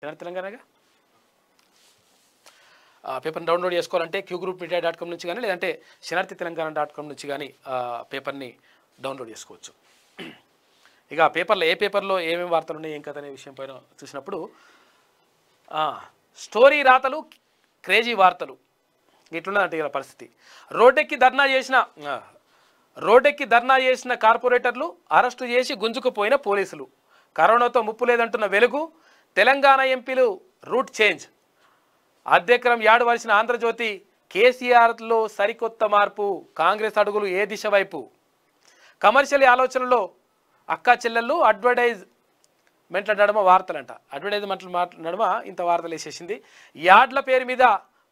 తెలంగాణ తెలంగాణగా పేపర్ని డౌన్లోడ్ చేసుకోవాలంటే Q group media dot com నుంచి కానీ లేదంటే శనార్థి తెలంగాణ డాట్ కామ్ నుంచి కానీ పేపర్ని డౌన్లోడ్ చేసుకోవచ్చు ఇక పేపర్లో ఏ పేపర్లో ఏమేమి వార్తలు ఉన్నాయి ఏం కథ అనే విషయం పైన చూసినప్పుడు స్టోరీ రాతలు క్రేజీ వార్తలు ఇట్లున్నదంటే ఇలా పరిస్థితి రోడ్డెక్కి ధర్నా చేసిన రోడ్డెక్కి ధర్నా చేసిన కార్పొరేటర్లు అరెస్టు చేసి గుంజుకుపోయిన పోలీసులు కరోనాతో ముప్పు లేదంటున్న వెలుగు తెలంగాణ ఎంపీలు రూట్ చేంజ్ అధ్యక్రం యాడవలసిన ఆంధ్రజ్యోతి కేసీఆర్లో సరికొత్త మార్పు కాంగ్రెస్ అడుగులు ఏ దిశ వైపు కమర్షియల్ ఆలోచనలో అక్క చెల్లెళ్ళు అడ్వర్టైజ్ మెంట్ల నడుమ వార్తలంట మాట నడమ ఇంత వార్తలు వేసేసింది యాడ్ల పేరు మీద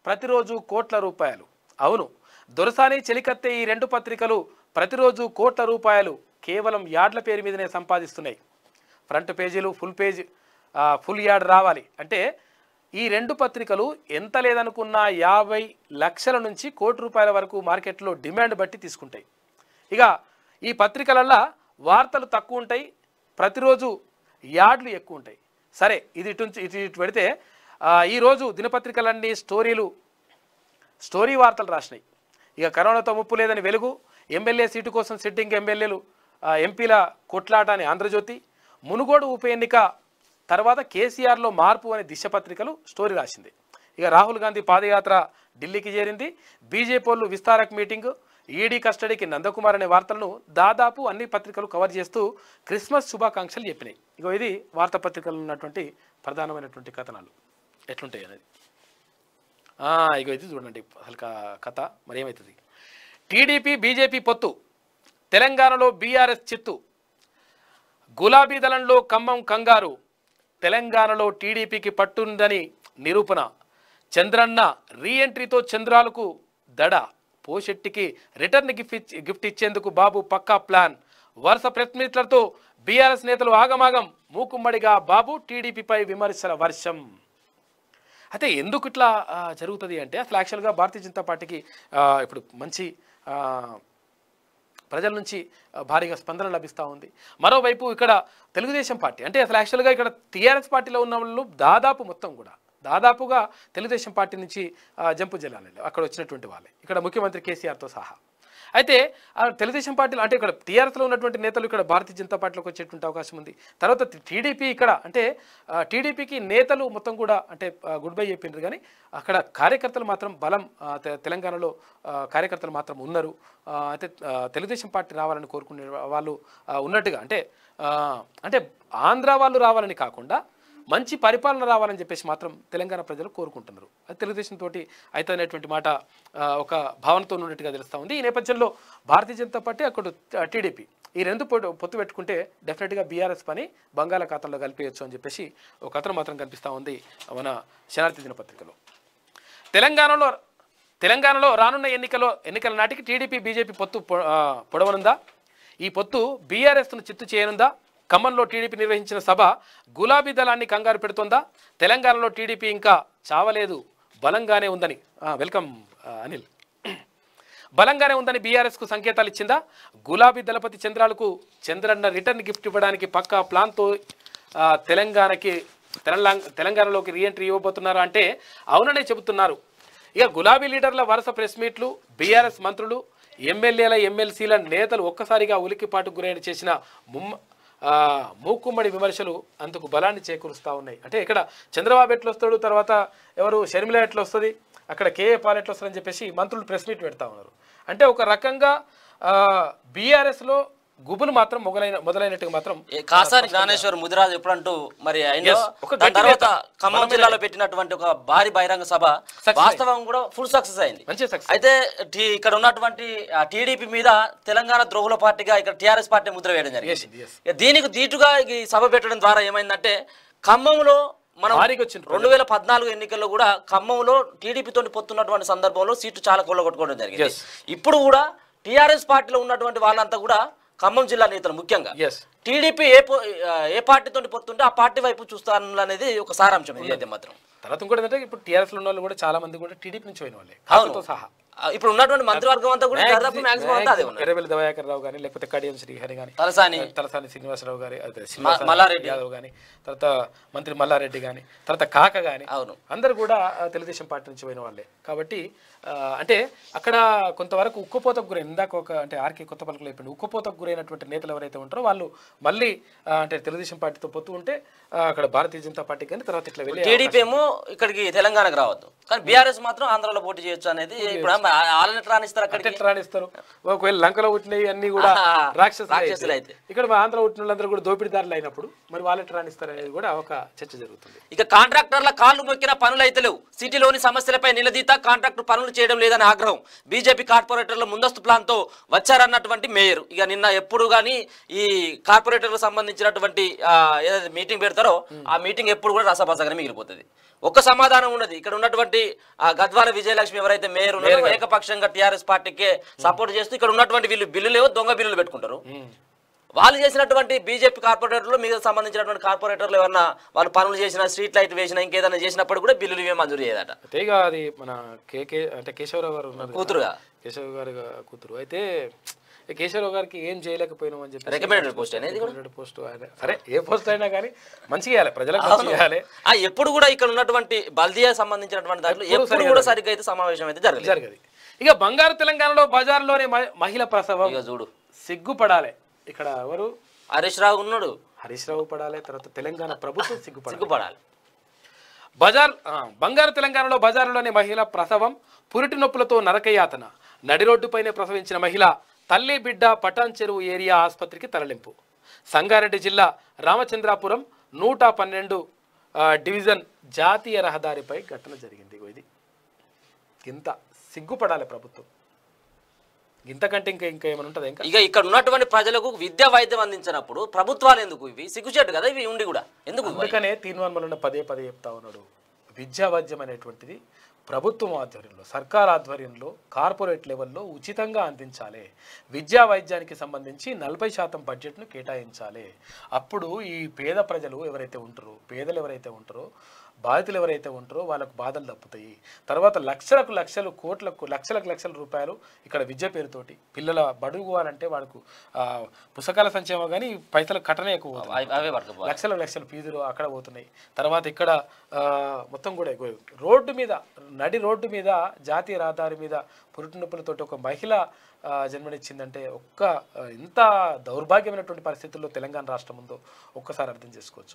ప్రతిరోజు కోట్ల రూపాయలు అవును దొరసాని చెలికత్తె ఈ రెండు పత్రికలు ప్రతిరోజు కోట్ల రూపాయలు కేవలం యాడ్ల పేరు మీదనే సంపాదిస్తున్నాయి ఫ్రంట్ పేజీలు ఫుల్ పేజీ ఫుల్ యాడ్ రావాలి అంటే ఈ రెండు పత్రికలు ఎంత లేదనుకున్నా యాభై లక్షల నుంచి కోటి రూపాయల వరకు మార్కెట్లో డిమాండ్ బట్టి తీసుకుంటాయి ఇక ఈ పత్రికలల్లో వార్తలు తక్కువ ఉంటాయి ప్రతిరోజు యాడ్లు ఎక్కువ ఉంటాయి సరే ఇది ఇటు ఇటు ఇటు పెడితే ఈరోజు దినపత్రికలన్నీ స్టోరీలు స్టోరీ వార్తలు రాసినాయి ఇక కరోనాతో ముప్పు లేదని వెలుగు ఎమ్మెల్యే సీటు కోసం సిట్టింగ్ ఎమ్మెల్యేలు ఎంపీల కొట్లాట అని ఆంధ్రజ్యోతి మునుగోడు ఉప ఎన్నిక తర్వాత కేసీఆర్లో మార్పు అనే దిశపత్రికలు స్టోరీ రాసింది ఇక రాహుల్ గాంధీ పాదయాత్ర ఢిల్లీకి చేరింది బీజేపీ వాళ్ళు విస్తారక్ మీటింగ్ ఈడీ కస్టడీకి నందకుమార్ అనే వార్తలను దాదాపు అన్ని పత్రికలు కవర్ చేస్తూ క్రిస్మస్ శుభాకాంక్షలు చెప్పినాయి ఇగో ఇది వార్తాపత్రికలు ఉన్నటువంటి ప్రధానమైనటువంటి కథనాలు ఎట్లుంటాయి అనేది ఇగో ఇది చూడండి అసలు కథ మరి ఏమవుతుంది టీడీపీ బీజేపీ పొత్తు తెలంగాణలో బీఆర్ఎస్ చిత్తు గులాబీ దళంలో ఖమ్మం కంగారు తెలంగాణలో టీడీపీకి పట్టుందని నిరూపణ చంద్రన్న రీఎంట్రీతో చంద్రాలకు దడ పోషెట్టికి రిటర్న్ గిఫ్ట్ గిఫ్ట్ ఇచ్చేందుకు బాబు పక్కా ప్లాన్ వరుస ప్రతినిధులతో బీఆర్ఎస్ నేతలు ఆగమాగం మూకుమ్మడిగా బాబు టీడీపీపై విమర్శల వర్షం అయితే ఎందుకు ఇట్లా జరుగుతుంది అంటే అసలు యాక్చువల్గా భారతీయ జనతా పార్టీకి ఇప్పుడు మంచి ప్రజల నుంచి భారీగా స్పందన లభిస్తూ ఉంది మరోవైపు ఇక్కడ తెలుగుదేశం పార్టీ అంటే అసలు యాక్చువల్గా ఇక్కడ టీఆర్ఎస్ పార్టీలో ఉన్న వాళ్ళు దాదాపు మొత్తం కూడా దాదాపుగా తెలుగుదేశం పార్టీ నుంచి జంపు జల్లాలి అక్కడ వచ్చినటువంటి వాళ్ళే ఇక్కడ ముఖ్యమంత్రి కేసీఆర్తో సహా అయితే తెలుగుదేశం పార్టీలు అంటే ఇక్కడ టీఆర్ఎస్లో ఉన్నటువంటి నేతలు ఇక్కడ భారతీయ జనతా పార్టీలోకి వచ్చేటువంటి అవకాశం ఉంది తర్వాత టీడీపీ ఇక్కడ అంటే టీడీపీకి నేతలు మొత్తం కూడా అంటే గుడ్ బై చెప్పిండ్రు కానీ అక్కడ కార్యకర్తలు మాత్రం బలం తెలంగాణలో కార్యకర్తలు మాత్రం ఉన్నారు అయితే తెలుగుదేశం పార్టీ రావాలని కోరుకునే వాళ్ళు ఉన్నట్టుగా అంటే అంటే ఆంధ్ర వాళ్ళు రావాలని కాకుండా మంచి పరిపాలన రావాలని చెప్పేసి మాత్రం తెలంగాణ ప్రజలు కోరుకుంటున్నారు అది తెలుగుదేశం తోటి అయితే అనేటువంటి మాట ఒక భావనతో ఉన్నట్టుగా తెలుస్తూ ఉంది ఈ నేపథ్యంలో భారతీయ జనతా పార్టీ అక్కడ టీడీపీ ఈ రెండు పొత్తు పెట్టుకుంటే డెఫినెట్గా బీఆర్ఎస్ పని బంగాళాఖాతంలో కలిపేయచ్చు అని చెప్పేసి ఒక కథను మాత్రం కనిపిస్తూ ఉంది మన శనార్థి దినపత్రికలో తెలంగాణలో తెలంగాణలో రానున్న ఎన్నికలో ఎన్నికల నాటికి టీడీపీ బీజేపీ పొత్తు పొడవనుందా ఈ పొత్తు బీఆర్ఎస్ను చిత్తు చేయనుందా ఖమ్మంలో టీడీపీ నిర్వహించిన సభ గులాబీ దళాన్ని కంగారు పెడుతోందా తెలంగాణలో టీడీపీ ఇంకా చావలేదు బలంగానే ఉందని వెల్కమ్ అనిల్ బలంగానే ఉందని బీఆర్ఎస్కు సంకేతాలు ఇచ్చిందా గులాబీ దళపతి చంద్రాలకు చంద్రన్న రిటర్న్ గిఫ్ట్ ఇవ్వడానికి పక్కా ప్లాన్తో తెలంగాణకి తెలంగాణ తెలంగాణలోకి రీఎంట్రీ ఇవ్వబోతున్నారు అంటే అవుననే చెబుతున్నారు ఇక గులాబీ లీడర్ల వరుస ప్రెస్ మీట్లు బీఆర్ఎస్ మంత్రులు ఎమ్మెల్యేల ఎమ్మెల్సీల నేతలు ఒక్కసారిగా ఉలికిపాటు గురైన చేసిన ముమ్మ మూకుమ్మడి విమర్శలు అందుకు బలాన్ని చేకూరుస్తూ ఉన్నాయి అంటే ఇక్కడ చంద్రబాబు ఎట్లా వస్తాడు తర్వాత ఎవరు షర్మిల ఎట్లా వస్తుంది అక్కడ కేఏ పాల్ ఎట్లా వస్తుందని చెప్పేసి మంత్రులు ప్రెస్ మీట్ పెడతా ఉన్నారు అంటే ఒక రకంగా బీఆర్ఎస్లో గుబులు మాత్రం మొదలైన మొదలైనట్టుగా మాత్రం కాసారి జ్ఞానేశ్వర్ ముదిరాజు ఎప్పుడంటూ మరి తర్వాత ఖమ్మం జిల్లాలో పెట్టినటువంటి ఒక భారీ బహిరంగ సభ వాస్తవం కూడా ఫుల్ సక్సెస్ అయింది మంచి సక్సెస్ అయితే ఇక్కడ ఉన్నటువంటి టీడీపీ మీద తెలంగాణ ద్రోహుల పార్టీగా ఇక్కడ టీఆర్ఎస్ పార్టీ ముద్ర వేయడం జరిగింది దీనికి దీటుగా ఈ సభ పెట్టడం ద్వారా ఏమైందంటే ఖమ్మంలో మనం రెండు వేల పద్నాలుగు ఎన్నికల్లో కూడా ఖమ్మంలో టీడీపీతో పొత్తున్నటువంటి సందర్భంలో సీటు చాలా కొల్లగొట్టుకోవడం జరిగింది ఇప్పుడు కూడా టీఆర్ఎస్ పార్టీలో ఉన్నటువంటి వాళ్ళంతా కూడా ఖమ్మం జిల్లా నేతలు ముఖ్యంగా టీడీపీ ఏ ఏ పార్టీతో పొత్తుంటే ఆ పార్టీ వైపు చూస్తాను అనేది ఒక సారాంశం మాత్రం తర్వాత ఇంకోటి ఏంటంటే ఇప్పుడు టీఆర్ఎస్లో ఉన్న వాళ్ళు కూడా చాలా మంది కూడా టీడీపీ నుంచి పోయిన వాళ్ళే సహా ఇప్పుడు ఉన్నటువంటి మంత్రివర్గం అంతా కూడా దాదాపు మాక్సిమం అంతా అదే ఉన్నారు రావు కానీ లేకపోతే కడియం శ్రీహరి కానీ తలసాని తలసాని శ్రీనివాసరావు గారి మల్లారెడ్డి యాదవ్ కానీ తర్వాత మంత్రి మల్లారెడ్డి కానీ తర్వాత కాక గాని అవును అందరు కూడా తెలుగుదేశం పార్టీ నుంచి పోయిన వాళ్ళే కాబట్టి అంటే అక్కడ కొంతవరకు ఉక్కుపోతకు గురైన ఇందాక ఒక అంటే ఆర్కే కొత్త పలుకులు అయిపోయింది ఉక్కుపోతకు గురైనటువంటి నేతలు ఎవరైతే ఉంటారో వాళ్ళు మళ్ళీ అంటే తెలుగుదేశం పార్టీతో పోతూ ఉంటే అక్కడ భారతీయ జనతా పార్టీ కానీ తర్వాత ఇట్లా వెళ్ళి టీడీపీ ఏమో ఇక్కడికి తెలంగాణకు రావద్దు కానీ బీఆర్ఎస్ మాత్రం ఆంధ్రలో పోటీ చేయొచ్చు అనేది ఇప్పుడు వాళ్ళని రాణిస్తారు అక్కడ రాణిస్తారు ఒకవేళ లంకలో పుట్టినవి అన్ని కూడా రాక్షస రాక్షసులు అయితే ఇక్కడ మా ఆంధ్ర పుట్టిన వాళ్ళందరూ కూడా దోపిడీదారులు అయినప్పుడు మరి వాళ్ళని రాణిస్తారు అనేది కూడా ఒక చర్చ జరుగుతుంది ఇక కాంట్రాక్టర్ల కాళ్ళు మొక్కిన పనులు అయితే లేవు సిటీలోని సమస్యలపై నిలదీత కాంట్రాక్టర్ పనులు చేయడం లేదని ఆగ్రహం బీజేపీ కార్పొరేటర్ల ముందస్తు ప్లాన్ తో వచ్చారన్నటువంటి మేయర్ ఇక నిన్న ఎప్పుడు కానీ ఈ కార్పొరేటర్లకు సంబంధించినటువంటి ఏదైతే మీటింగ్ పెడతారో ఆ మీటింగ్ ఎప్పుడు కూడా రసభసగానే మిగిలిపోతుంది ఒక సమాధానం ఉన్నది ఇక్కడ ఉన్నటువంటి గద్వాల విజయలక్ష్మి ఎవరైతే మేయర్ ఉన్నారో ఏకపక్షంగా టిఆర్ఎస్ పార్టీకి సపోర్ట్ చేస్తూ ఇక్కడ ఉన్నటువంటి వీళ్ళు ఏవో దొంగ బిల్లులు పెట్టుకుంటారు వాళ్ళు చేసినటువంటి బీజేపీ కార్పొరేటర్లు మీద సంబంధించినటువంటి కార్పొరేటర్లు ఏమన్నా వాళ్ళు పనులు చేసిన స్ట్రీట్ లైట్ వేసిన ఇంకేదైనా చేసినప్పుడు కూడా బిల్లులు ఇవే మంజూరు చేయదట మన కేశవరావు గారు కూతురుగా కేశవ్ గారు కూతురు అయితే కేశవరావు గారికి ఏం చేయలేకపోయినాం అని చెప్పి రికమెండెడ్ పోస్ట్ అనేది పోస్ట్ సరే ఏ పోస్ట్ అయినా కానీ మంచి చేయాలి ప్రజలకు చేయాలి ఎప్పుడు కూడా ఇక్కడ ఉన్నటువంటి బల్దియా సంబంధించినటువంటి దాంట్లో ఎప్పుడు కూడా సరిగ్గా అయితే సమావేశం అయితే జరగదు జరగదు ఇక బంగారు తెలంగాణలో బజార్లోనే మహిళ ప్రసవం ఇక చూడు సిగ్గుపడాలి ఇక్కడ ఎవరు హరీష్ రావు ఉన్నాడు హరీష్ రావు పడాలి తర్వాత తెలంగాణ ప్రభుత్వం సిగ్గుపడాలి సిగ్గుపడాలి బజార్ బంగారు తెలంగాణలో బజారులోని మహిళ ప్రసవం పురిటి నొప్పులతో నరకయాతన నడి రోడ్డుపైనే ప్రసవించిన మహిళ తల్లి బిడ్డ పటాన్ చెరువు ఏరియా ఆసుపత్రికి తరలింపు సంగారెడ్డి జిల్లా రామచంద్రాపురం నూట పన్నెండు డివిజన్ జాతీయ రహదారిపై ఘటన జరిగింది ఇది ఇంత సిగ్గుపడాలి ప్రభుత్వం ఇంతకంటే ఇంకా ఇంకా ఏమైనా ఉంటుంది ఇంకా ఇక ఇక్కడ ఉన్నటువంటి ప్రజలకు విద్యా వైద్యం అందించినప్పుడు ప్రభుత్వాలు ఎందుకు ఇవి సిగ్గుచేటు కదా ఇవి ఉండి కూడా ఎందుకు ఎందుకనే తీన్వన్మలు పదే పదే చెప్తా ఉన్నాడు విద్యా వైద్యం అనేటువంటిది ప్రభుత్వం ఆధ్వర్యంలో సర్కార్ ఆధ్వర్యంలో కార్పొరేట్ లెవెల్లో ఉచితంగా అందించాలి విద్యా వైద్యానికి సంబంధించి నలభై శాతం బడ్జెట్ను కేటాయించాలి అప్పుడు ఈ పేద ప్రజలు ఎవరైతే ఉంటారో పేదలు ఎవరైతే ఉంటారో బాధితులు ఎవరైతే ఉంటారో వాళ్ళకు బాధలు తప్పుతాయి తర్వాత లక్షలకు లక్షలు కోట్లకు లక్షలకు లక్షల రూపాయలు ఇక్కడ విద్య పేరుతోటి పిల్లల బడుగు అంటే వాళ్ళకు పుస్తకాల సంచయం కానీ పైసలు కట్టనే ఎక్కువ లక్షల లక్షల ఫీజులు అక్కడ పోతున్నాయి తర్వాత ఇక్కడ మొత్తం కూడా రోడ్డు మీద నడి రోడ్డు మీద జాతీయ రహదారి మీద పురుటి నొప్పులతోటి ఒక మహిళ జన్మనిచ్చిందంటే ఒక్క ఇంత దౌర్భాగ్యమైనటువంటి పరిస్థితుల్లో తెలంగాణ రాష్ట్రం ఉందో ఒక్కసారి అర్థం చేసుకోవచ్చు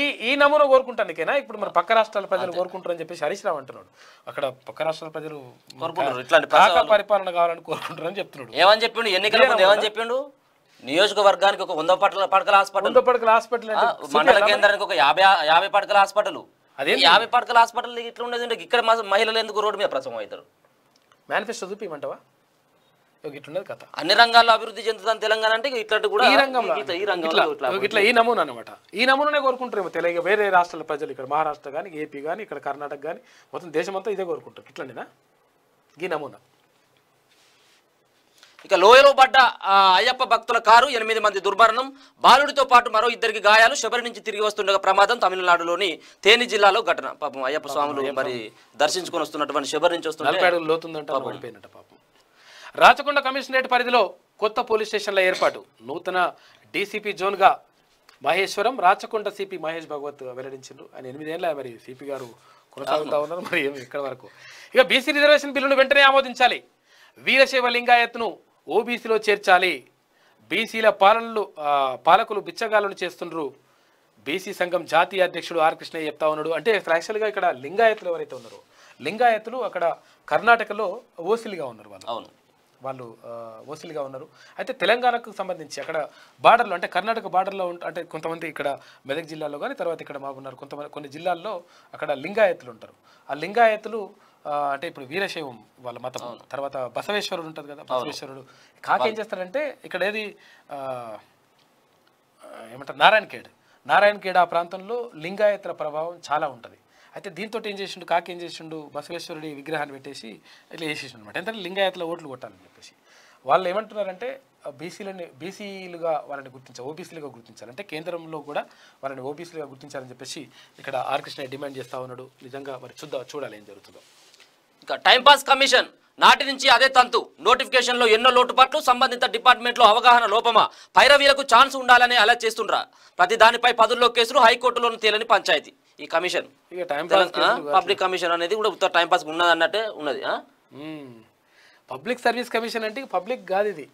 ఈ ఈ కోరుకుంటాను కోరుకుంటానికైనా ఇప్పుడు మన పక్క రాష్ట్రాల ప్రజలు కోరుకుంటారని చెప్పేసి హరీష్ రావు అంటున్నాడు అక్కడ పక్క రాష్ట్రాల ప్రజలు కోరుకుంటారు పరిపాలన కావాలని కోరుకుంటారని చెప్తున్నాడు ఏమని చెప్పిండు ఎన్నికల ఏమని చెప్పిండు నియోజకవర్గానికి ఒక వంద పట్ల పడకల హాస్పిటల్ పడకల హాస్పిటల్ మండల కేంద్రానికి ఒక యాభై యాభై పడకల హాస్పిటల్ అదే యాభై పడకల హాస్పిటల్ ఇట్లా ఉండేది ఇక్కడ మహిళలు ఎందుకు రోడ్డు మీద ప్రసవం అవుతారు మేనిఫెస్టో ఇవ్వంటవా ఇట్లా కథ అన్ని రంగాల్లో అభివృద్ధి చెందుతాను తెలంగాణ అంటే ఇట్లాంటి కూడా ఈ రంగంలో ఈ రంగంలో ఇట్లా ఈ నమూనా అనమాట ఈ నమూనానే కోరుకుంటారేమో తెలంగాణ వేరే రాష్ట్రాల ప్రజలు ఇక్కడ మహారాష్ట్ర కానీ ఏపీ కానీ ఇక్కడ కర్ణాటక కానీ మొత్తం దేశమంతా ఇదే కోరుకుంటారు ఇట్లనేనా ఈ నమూనా ఇక లోయలో పడ్డ అయ్యప్ప భక్తుల కారు ఎనిమిది మంది దుర్మరణం బాలుడితో పాటు మరో ఇద్దరికి గాయాలు శబరి నుంచి తిరిగి వస్తుండగా ప్రమాదం తమిళనాడులోని తేని జిల్లాలో ఘటన పాపం అయ్యప్ప స్వాములు మరి దర్శించుకొని వస్తున్నటువంటి శబరి నుంచి వస్తున్న రాచకొండ కమిషనరేట్ పరిధిలో కొత్త పోలీస్ స్టేషన్ల ఏర్పాటు నూతన డీసీపీ జోన్గా మహేశ్వరం రాచకొండ సిపి మహేష్ భగవత్ వెల్లడించారు ఆయన ఎనిమిదేళ్ళ మరి సిపి గారు కొనసాగుతా ఉన్నారు మరి ఇక్కడ వరకు ఇక బీసీ రిజర్వేషన్ బిల్లును వెంటనే ఆమోదించాలి వీరశైవ లింగాయత్ను ఓబీసీలో చేర్చాలి బీసీల పాలనలు పాలకులు బిచ్చగాలను చేస్తుండ్రు బీసీ సంఘం జాతీయ అధ్యక్షుడు ఆర్ కృష్ణయ్య చెప్తా ఉన్నాడు అంటే యాక్చువల్గా ఇక్కడ లింగాయతులు ఎవరైతే ఉన్నారో లింగాయతులు అక్కడ కర్ణాటకలో ఓసిలిగా ఉన్నారు వాళ్ళు అవును వాళ్ళు ఓసిలిగా ఉన్నారు అయితే తెలంగాణకు సంబంధించి అక్కడ బార్డర్లో అంటే కర్ణాటక బార్డర్లో అంటే కొంతమంది ఇక్కడ మెదక్ జిల్లాలో కానీ తర్వాత ఇక్కడ మాకున్నారు కొంతమంది కొన్ని జిల్లాల్లో అక్కడ లింగాయతులు ఉంటారు ఆ లింగాయతులు అంటే ఇప్పుడు వీరశైవం వాళ్ళ మతం తర్వాత బసవేశ్వరుడు ఉంటుంది కదా బసవేశ్వరుడు కాకేం ఏం చేస్తారంటే ఇక్కడ ఏది ఏమంటారు నారాయణఖేడ్ నారాయణఖేడ్ ఆ ప్రాంతంలో లింగాయత్ర ప్రభావం చాలా ఉంటుంది అయితే దీంతో ఏం చేసిండు కాకి ఏం చేసిండు బసవేశ్వరుడి విగ్రహాన్ని పెట్టేసి ఇట్లా వేసేసి అనమాట ఎందుకంటే లింగాయత్ల ఓట్లు కొట్టాలని చెప్పేసి వాళ్ళు ఏమంటున్నారంటే బీసీలని బీసీలుగా వాళ్ళని గుర్తించాలి ఓబీసీలుగా గుర్తించాలి అంటే కేంద్రంలో కూడా వాళ్ళని ఓబీసీలుగా గుర్తించాలని చెప్పేసి ఇక్కడ ఆర్కృష్ణ డిమాండ్ చేస్తా ఉన్నాడు నిజంగా మరి చూద్దాం చూడాలి ఏం జరుగుతుందో ఇక టైంపాస్ కమిషన్ నాటి నుంచి అదే తంతు నోటిఫికేషన్లో ఎన్నో లోటుపాట్లు సంబంధిత డిపార్ట్మెంట్లో అవగాహన లోపమా పైరవీలకు ఛాన్స్ ఉండాలని అలా చేస్తుండ్రా ప్రతి దానిపై పదుల్లో కేసులు హైకోర్టులో తేలని పంచాయతీ ఈ కమిషన్ పబ్లిక్ కమిషన్ అనేది కూడా ఉత్తర టైంపాస్ ఉన్నది అన్నట్టే ఉన్నది పబ్లిక్ సర్వీస్ కమిషన్ అంటే పబ్లిక్ కాదు ఇది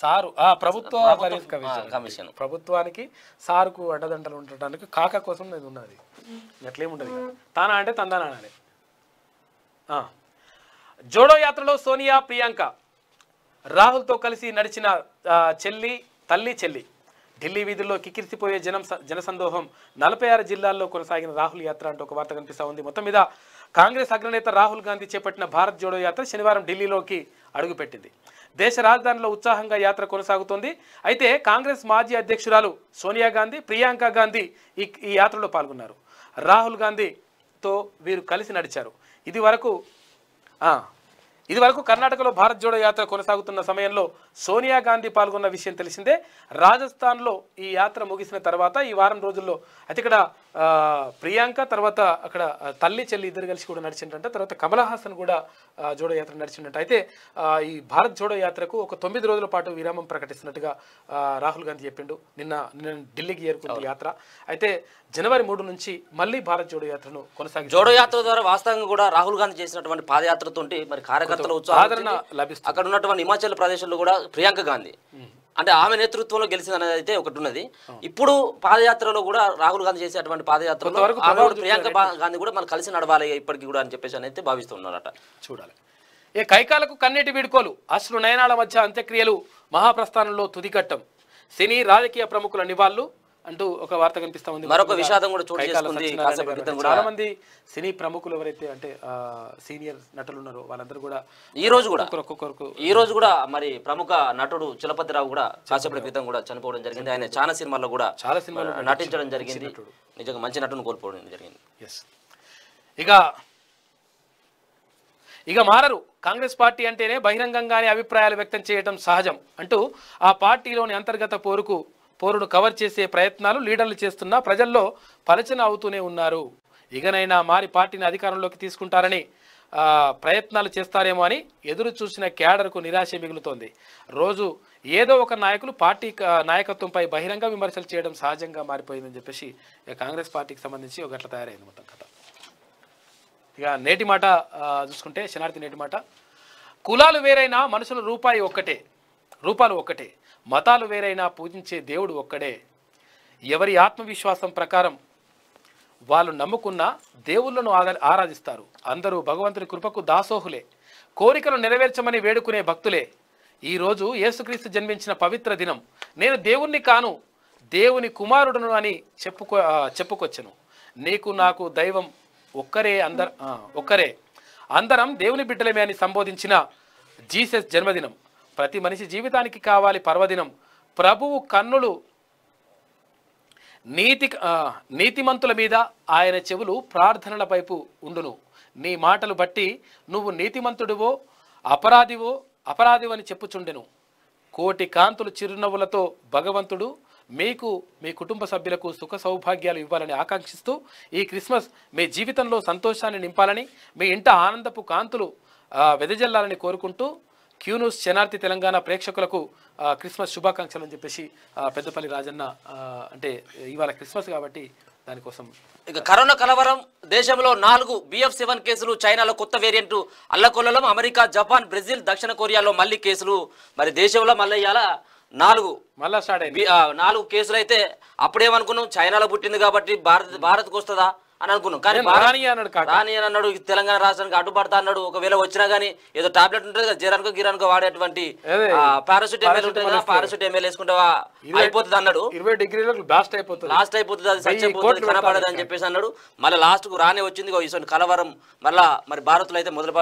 సారు ఆ ప్రభుత్వ సర్వీస్ కమిషన్ కమిషన్ ప్రభుత్వానికి సారుకు అడ్డదంటలు ఉండటానికి కాక కోసం ఇది ఉన్నది అట్లేముంటది తానా అంటే తందానా అనేది జోడో యాత్రలో సోనియా ప్రియాంక రాహుల్తో కలిసి నడిచిన చెల్లి తల్లి చెల్లి ఢిల్లీ వీధుల్లో కిక్కిరిసిపోయే జనం జనసందోహం నలభై ఆరు జిల్లాల్లో కొనసాగిన రాహుల్ యాత్ర అంటూ ఒక వార్త కనిపిస్తూ ఉంది మొత్తం మీద కాంగ్రెస్ అగ్రనేత రాహుల్ గాంధీ చేపట్టిన భారత్ జోడో యాత్ర శనివారం ఢిల్లీలోకి అడుగుపెట్టింది దేశ రాజధానిలో ఉత్సాహంగా యాత్ర కొనసాగుతోంది అయితే కాంగ్రెస్ మాజీ అధ్యక్షురాలు సోనియా గాంధీ ప్రియాంక గాంధీ ఈ ఈ యాత్రలో పాల్గొన్నారు రాహుల్ గాంధీతో వీరు కలిసి నడిచారు ఇది వరకు ఇది వరకు కర్ణాటకలో భారత్ జోడో యాత్ర కొనసాగుతున్న సమయంలో సోనియా గాంధీ పాల్గొన్న విషయం తెలిసిందే రాజస్థాన్లో ఈ యాత్ర ముగిసిన తర్వాత ఈ వారం రోజుల్లో అతిక్కడ ప్రియాంక తర్వాత అక్కడ తల్లి చెల్లి ఇద్దరు కలిసి కూడా నడిచిందంట తర్వాత కమల్ హాసన్ కూడా జోడో యాత్ర నడిచిందంట అయితే ఈ భారత్ జోడో యాత్రకు ఒక తొమ్మిది రోజుల పాటు విరామం ప్రకటిస్తున్నట్టుగా రాహుల్ గాంధీ చెప్పిండు నిన్న నిన్న ఢిల్లీకి చేరుకున్న యాత్ర అయితే జనవరి మూడు నుంచి మళ్ళీ భారత్ జోడో యాత్రను కొనసాగి జోడో యాత్ర ద్వారా వాస్తవంగా కూడా రాహుల్ గాంధీ చేసినటువంటి పాదయాత్రతో మరి కార్యకర్తల లభిస్తుంది అక్కడ ఉన్నటువంటి హిమాచల్ ప్రదేశ్లో కూడా ప్రియాంక గాంధీ అంటే ఆమె నేతృత్వంలో గెలిచింది అనేది అయితే ఒకటి ఉన్నది ఇప్పుడు పాదయాత్రలో కూడా రాహుల్ గాంధీ చేసేటువంటి పాదయాత్రలో ప్రియాంక గాంధీ కూడా మనం కలిసి నడవాలి ఇప్పటికి కూడా అని చెప్పేసి అని అయితే భావిస్తున్నారట చూడాలి ఏ కైకాలకు కన్నీటి వీడుకోలు అసలు నయనాల మధ్య అంత్యక్రియలు మహాప్రస్థానంలో తుదికట్టం సినీ రాజకీయ ప్రముఖుల నివాళులు అంటూ ఒక వార్త కనిపిస్తా ఉంది మరొక విషాదం కూడా చూడాలి చాలా మంది సినీ ప్రముఖులు ఎవరైతే అంటే సీనియర్ నటులు ఉన్నారో వాళ్ళందరూ కూడా ఈ రోజు కూడా ఒక్కొక్కరు ఈ రోజు కూడా మరి ప్రముఖ నటుడు చిలపతిరావు కూడా కాసేపటి క్రితం కూడా చనిపోవడం జరిగింది ఆయన చాలా సినిమాల్లో కూడా చాలా సినిమాలు నటించడం జరిగింది నిజంగా మంచి నటును కోల్పోవడం జరిగింది ఎస్ ఇక ఇక మారరు కాంగ్రెస్ పార్టీ అంటేనే బహిరంగంగానే అభిప్రాయాలు వ్యక్తం చేయడం సహజం అంటూ ఆ పార్టీలోని అంతర్గత పోరుకు పోరును కవర్ చేసే ప్రయత్నాలు లీడర్లు చేస్తున్నా ప్రజల్లో పలచన అవుతూనే ఉన్నారు ఇకనైనా మారి పార్టీని అధికారంలోకి తీసుకుంటారని ప్రయత్నాలు చేస్తారేమో అని ఎదురు చూసిన క్యాడర్కు నిరాశ మిగులుతోంది రోజు ఏదో ఒక నాయకులు పార్టీ నాయకత్వంపై బహిరంగ విమర్శలు చేయడం సహజంగా మారిపోయిందని చెప్పేసి కాంగ్రెస్ పార్టీకి సంబంధించి ఒక ఒకట్ల తయారైంది మొత్తం కథ ఇక నేటి మాట చూసుకుంటే శనార్థి నేటి మాట కులాలు వేరైనా మనుషుల రూపాయి ఒక్కటే రూపాలు ఒక్కటే మతాలు వేరైనా పూజించే దేవుడు ఒక్కడే ఎవరి ఆత్మవిశ్వాసం ప్రకారం వాళ్ళు నమ్ముకున్న దేవుళ్ళను ఆరాధిస్తారు అందరూ భగవంతుని కృపకు దాసోహులే కోరికలు నెరవేర్చమని వేడుకునే భక్తులే ఈరోజు యేసుక్రీస్తు జన్మించిన పవిత్ర దినం నేను దేవుణ్ణి కాను దేవుని కుమారుడును అని చెప్పుకో చెప్పుకొచ్చను నీకు నాకు దైవం ఒక్కరే అందర ఒక్కరే అందరం దేవుని బిడ్డలమే అని సంబోధించిన జీసస్ జన్మదినం ప్రతి మనిషి జీవితానికి కావాలి పర్వదినం ప్రభువు కన్నులు నీతి నీతిమంతుల మీద ఆయన చెవులు ప్రార్థనల వైపు ఉండును నీ మాటలు బట్టి నువ్వు నీతిమంతుడివో అపరాధివో అపరాధివని చెప్పుచుండెను కోటి కాంతులు చిరునవ్వులతో భగవంతుడు మీకు మీ కుటుంబ సభ్యులకు సుఖ సౌభాగ్యాలు ఇవ్వాలని ఆకాంక్షిస్తూ ఈ క్రిస్మస్ మీ జీవితంలో సంతోషాన్ని నింపాలని మీ ఇంట ఆనందపు కాంతులు వెదజల్లాలని కోరుకుంటూ క్యూ న్యూస్ శనార్థి తెలంగాణ ప్రేక్షకులకు క్రిస్మస్ శుభాకాంక్షలు అని చెప్పేసి పెద్దపల్లి రాజన్న అంటే ఇవాళ క్రిస్మస్ కాబట్టి దానికోసం ఇక కరోనా కలవరం దేశంలో నాలుగు బిఎఫ్ సెవెన్ కేసులు చైనాలో కొత్త వేరియంట్ అల్లకొల్లలం అమెరికా జపాన్ బ్రెజిల్ దక్షిణ కొరియాలో మళ్ళీ కేసులు మరి దేశంలో మళ్ళీ ఇవాళ నాలుగు మళ్ళీ స్టార్ట్ నాలుగు కేసులు అయితే అప్పుడేమనుకున్నాం చైనాలో పుట్టింది కాబట్టి భారత్ భారత్కు వస్తుందా అని అనుకున్నాం కానీ రాని అన్నాడు రాని అని అన్నాడు తెలంగాణ రాష్ట్రానికి అడ్డుపడతా అన్నాడు ఒకవేళ వచ్చినా గానీ ఏదో టాబ్లెట్ ఉంటుంది కదా జ్వరానికో గిరానికో వాడేటువంటి పారాసూట్ ఎంఎల్ ఉంటుంది కదా పారాసూట్ ఎంఎల్ వేసుకుంటావా అయిపోతుంది అన్నాడు ఇరవై డిగ్రీలకు లాస్ట్ అయిపోతుంది లాస్ట్ అయిపోతుంది అది సచ్చిపోతుంది కనపడదు అని చెప్పేసి అన్నాడు మళ్ళీ లాస్ట్ కు రానే వచ్చింది ఈసారి కలవరం మళ్ళా మరి భారత్ లో అయితే మొదలు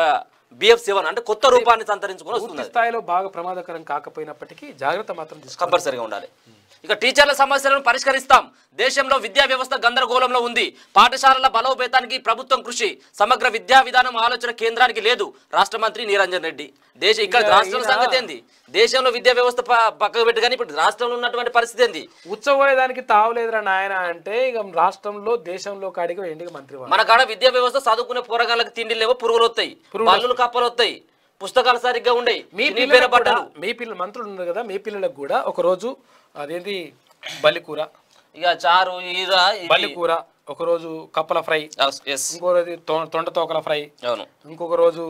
బిఎఫ్ సెవెన్ అంటే కొత్త రూపాన్ని సంతరించుకుని స్థాయిలో బాగా ప్రమాదకరం కాకపోయినప్పటికీ జాగ్రత్త మాత్రం కంపల్సరిగా ఉండాలి ఇక టీచర్ల సమస్యలను పరిష్కరిస్తాం దేశంలో విద్యా వ్యవస్థ గందరగోళంలో ఉంది పాఠశాలల బలోపేతానికి ప్రభుత్వం కృషి సమగ్ర విద్యా విధానం ఆలోచన కేంద్రానికి లేదు రాష్ట్ర మంత్రి నిరంజన్ రెడ్డి దేశ ఇక్కడ రాష్ట్ర సంగతి ఏంది దేశంలో విద్యా వ్యవస్థ పక్కకు పెట్టి కానీ ఇప్పుడు రాష్ట్రంలో ఉన్నటువంటి పరిస్థితి ఏంది ఉత్సవోయేదానికి తావలేదురా నాయన అంటే ఇక రాష్ట్రంలో దేశంలో కాడికి మంత్రి మన కాడ విద్యా వ్యవస్థ చదువుకునే పోరగాళ్ళకి తిండి లేవో పురుగులు వస్తాయి పళ్ళులు కప్పలు వస్తాయి పుస్తకాలు సరిగ్గా ఉండయి మీ పిల్లల బట్టలు మీ పిల్లలు మంత్రులు ఉన్నారు కదా మీ పిల్లలకు కూడా ఒక రోజు అదేంటి బలికూర ఇక చారు బలికూర ఒక రోజు కప్పల ఫ్రై ఇంకో రోజు తొండ తోకల ఫ్రై అవును ఇంకొక రోజు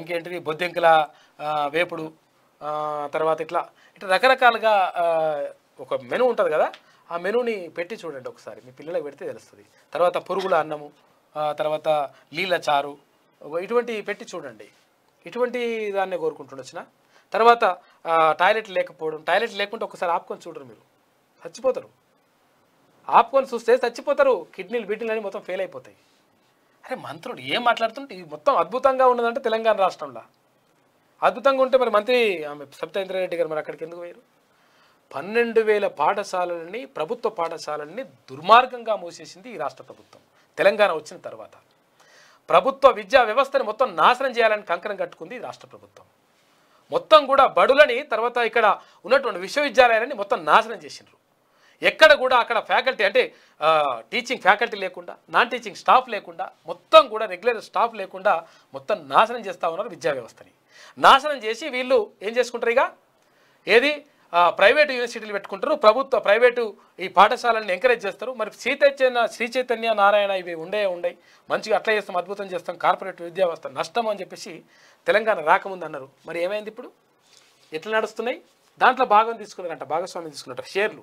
ఇంకేంటిది బొద్దింకల వేపుడు తర్వాత ఇట్లా ఇట్లా రకరకాలుగా ఒక మెను ఉంటుంది కదా ఆ మెనూని పెట్టి చూడండి ఒకసారి మీ పిల్లలకు పెడితే తెలుస్తుంది తర్వాత పురుగుల అన్నము తర్వాత నీళ్ళ చారు ఇటువంటి పెట్టి చూడండి ఇటువంటి దాన్నే కోరుకుంటుండొచ్చిన తర్వాత టాయిలెట్ లేకపోవడం టాయిలెట్ లేకుంటే ఒకసారి ఆపుకొని చూడరు మీరు చచ్చిపోతారు ఆపుకొని చూస్తే చచ్చిపోతారు కిడ్నీలు బిడ్నీలు అని మొత్తం ఫెయిల్ అయిపోతాయి అరే మంత్రుడు ఏం మాట్లాడుతుంటే మొత్తం అద్భుతంగా ఉన్నదంటే తెలంగాణ రాష్ట్రంలో అద్భుతంగా ఉంటే మరి మంత్రి ఆమె రెడ్డి గారు మరి అక్కడికి ఎందుకు పోయారు పన్నెండు వేల పాఠశాలలని ప్రభుత్వ పాఠశాలల్ని దుర్మార్గంగా మూసేసింది ఈ రాష్ట్ర ప్రభుత్వం తెలంగాణ వచ్చిన తర్వాత ప్రభుత్వ విద్యా వ్యవస్థని మొత్తం నాశనం చేయాలని కంకణం కట్టుకుంది రాష్ట్ర ప్రభుత్వం మొత్తం కూడా బడులని తర్వాత ఇక్కడ ఉన్నటువంటి విశ్వవిద్యాలయాలని మొత్తం నాశనం చేసినారు ఎక్కడ కూడా అక్కడ ఫ్యాకల్టీ అంటే టీచింగ్ ఫ్యాకల్టీ లేకుండా నాన్ టీచింగ్ స్టాఫ్ లేకుండా మొత్తం కూడా రెగ్యులర్ స్టాఫ్ లేకుండా మొత్తం నాశనం చేస్తూ ఉన్నారు విద్యా వ్యవస్థని నాశనం చేసి వీళ్ళు ఏం చేసుకుంటారు ఇక ఏది ప్రైవేటు యూనివర్సిటీలు పెట్టుకుంటారు ప్రభుత్వ ప్రైవేటు ఈ పాఠశాలని ఎంకరేజ్ చేస్తారు మరి శ్రీ శ్రీ చైతన్య నారాయణ ఇవి ఉండే ఉండయి మంచిగా అట్లా చేస్తాం అద్భుతం చేస్తాం కార్పొరేట్ విద్యా వ్యవస్థ నష్టం అని చెప్పేసి తెలంగాణ రాకముందు అన్నారు మరి ఏమైంది ఇప్పుడు ఎట్లా నడుస్తున్నాయి దాంట్లో భాగం తీసుకున్నారంట భాగస్వామ్యం తీసుకున్నట్టు షేర్లు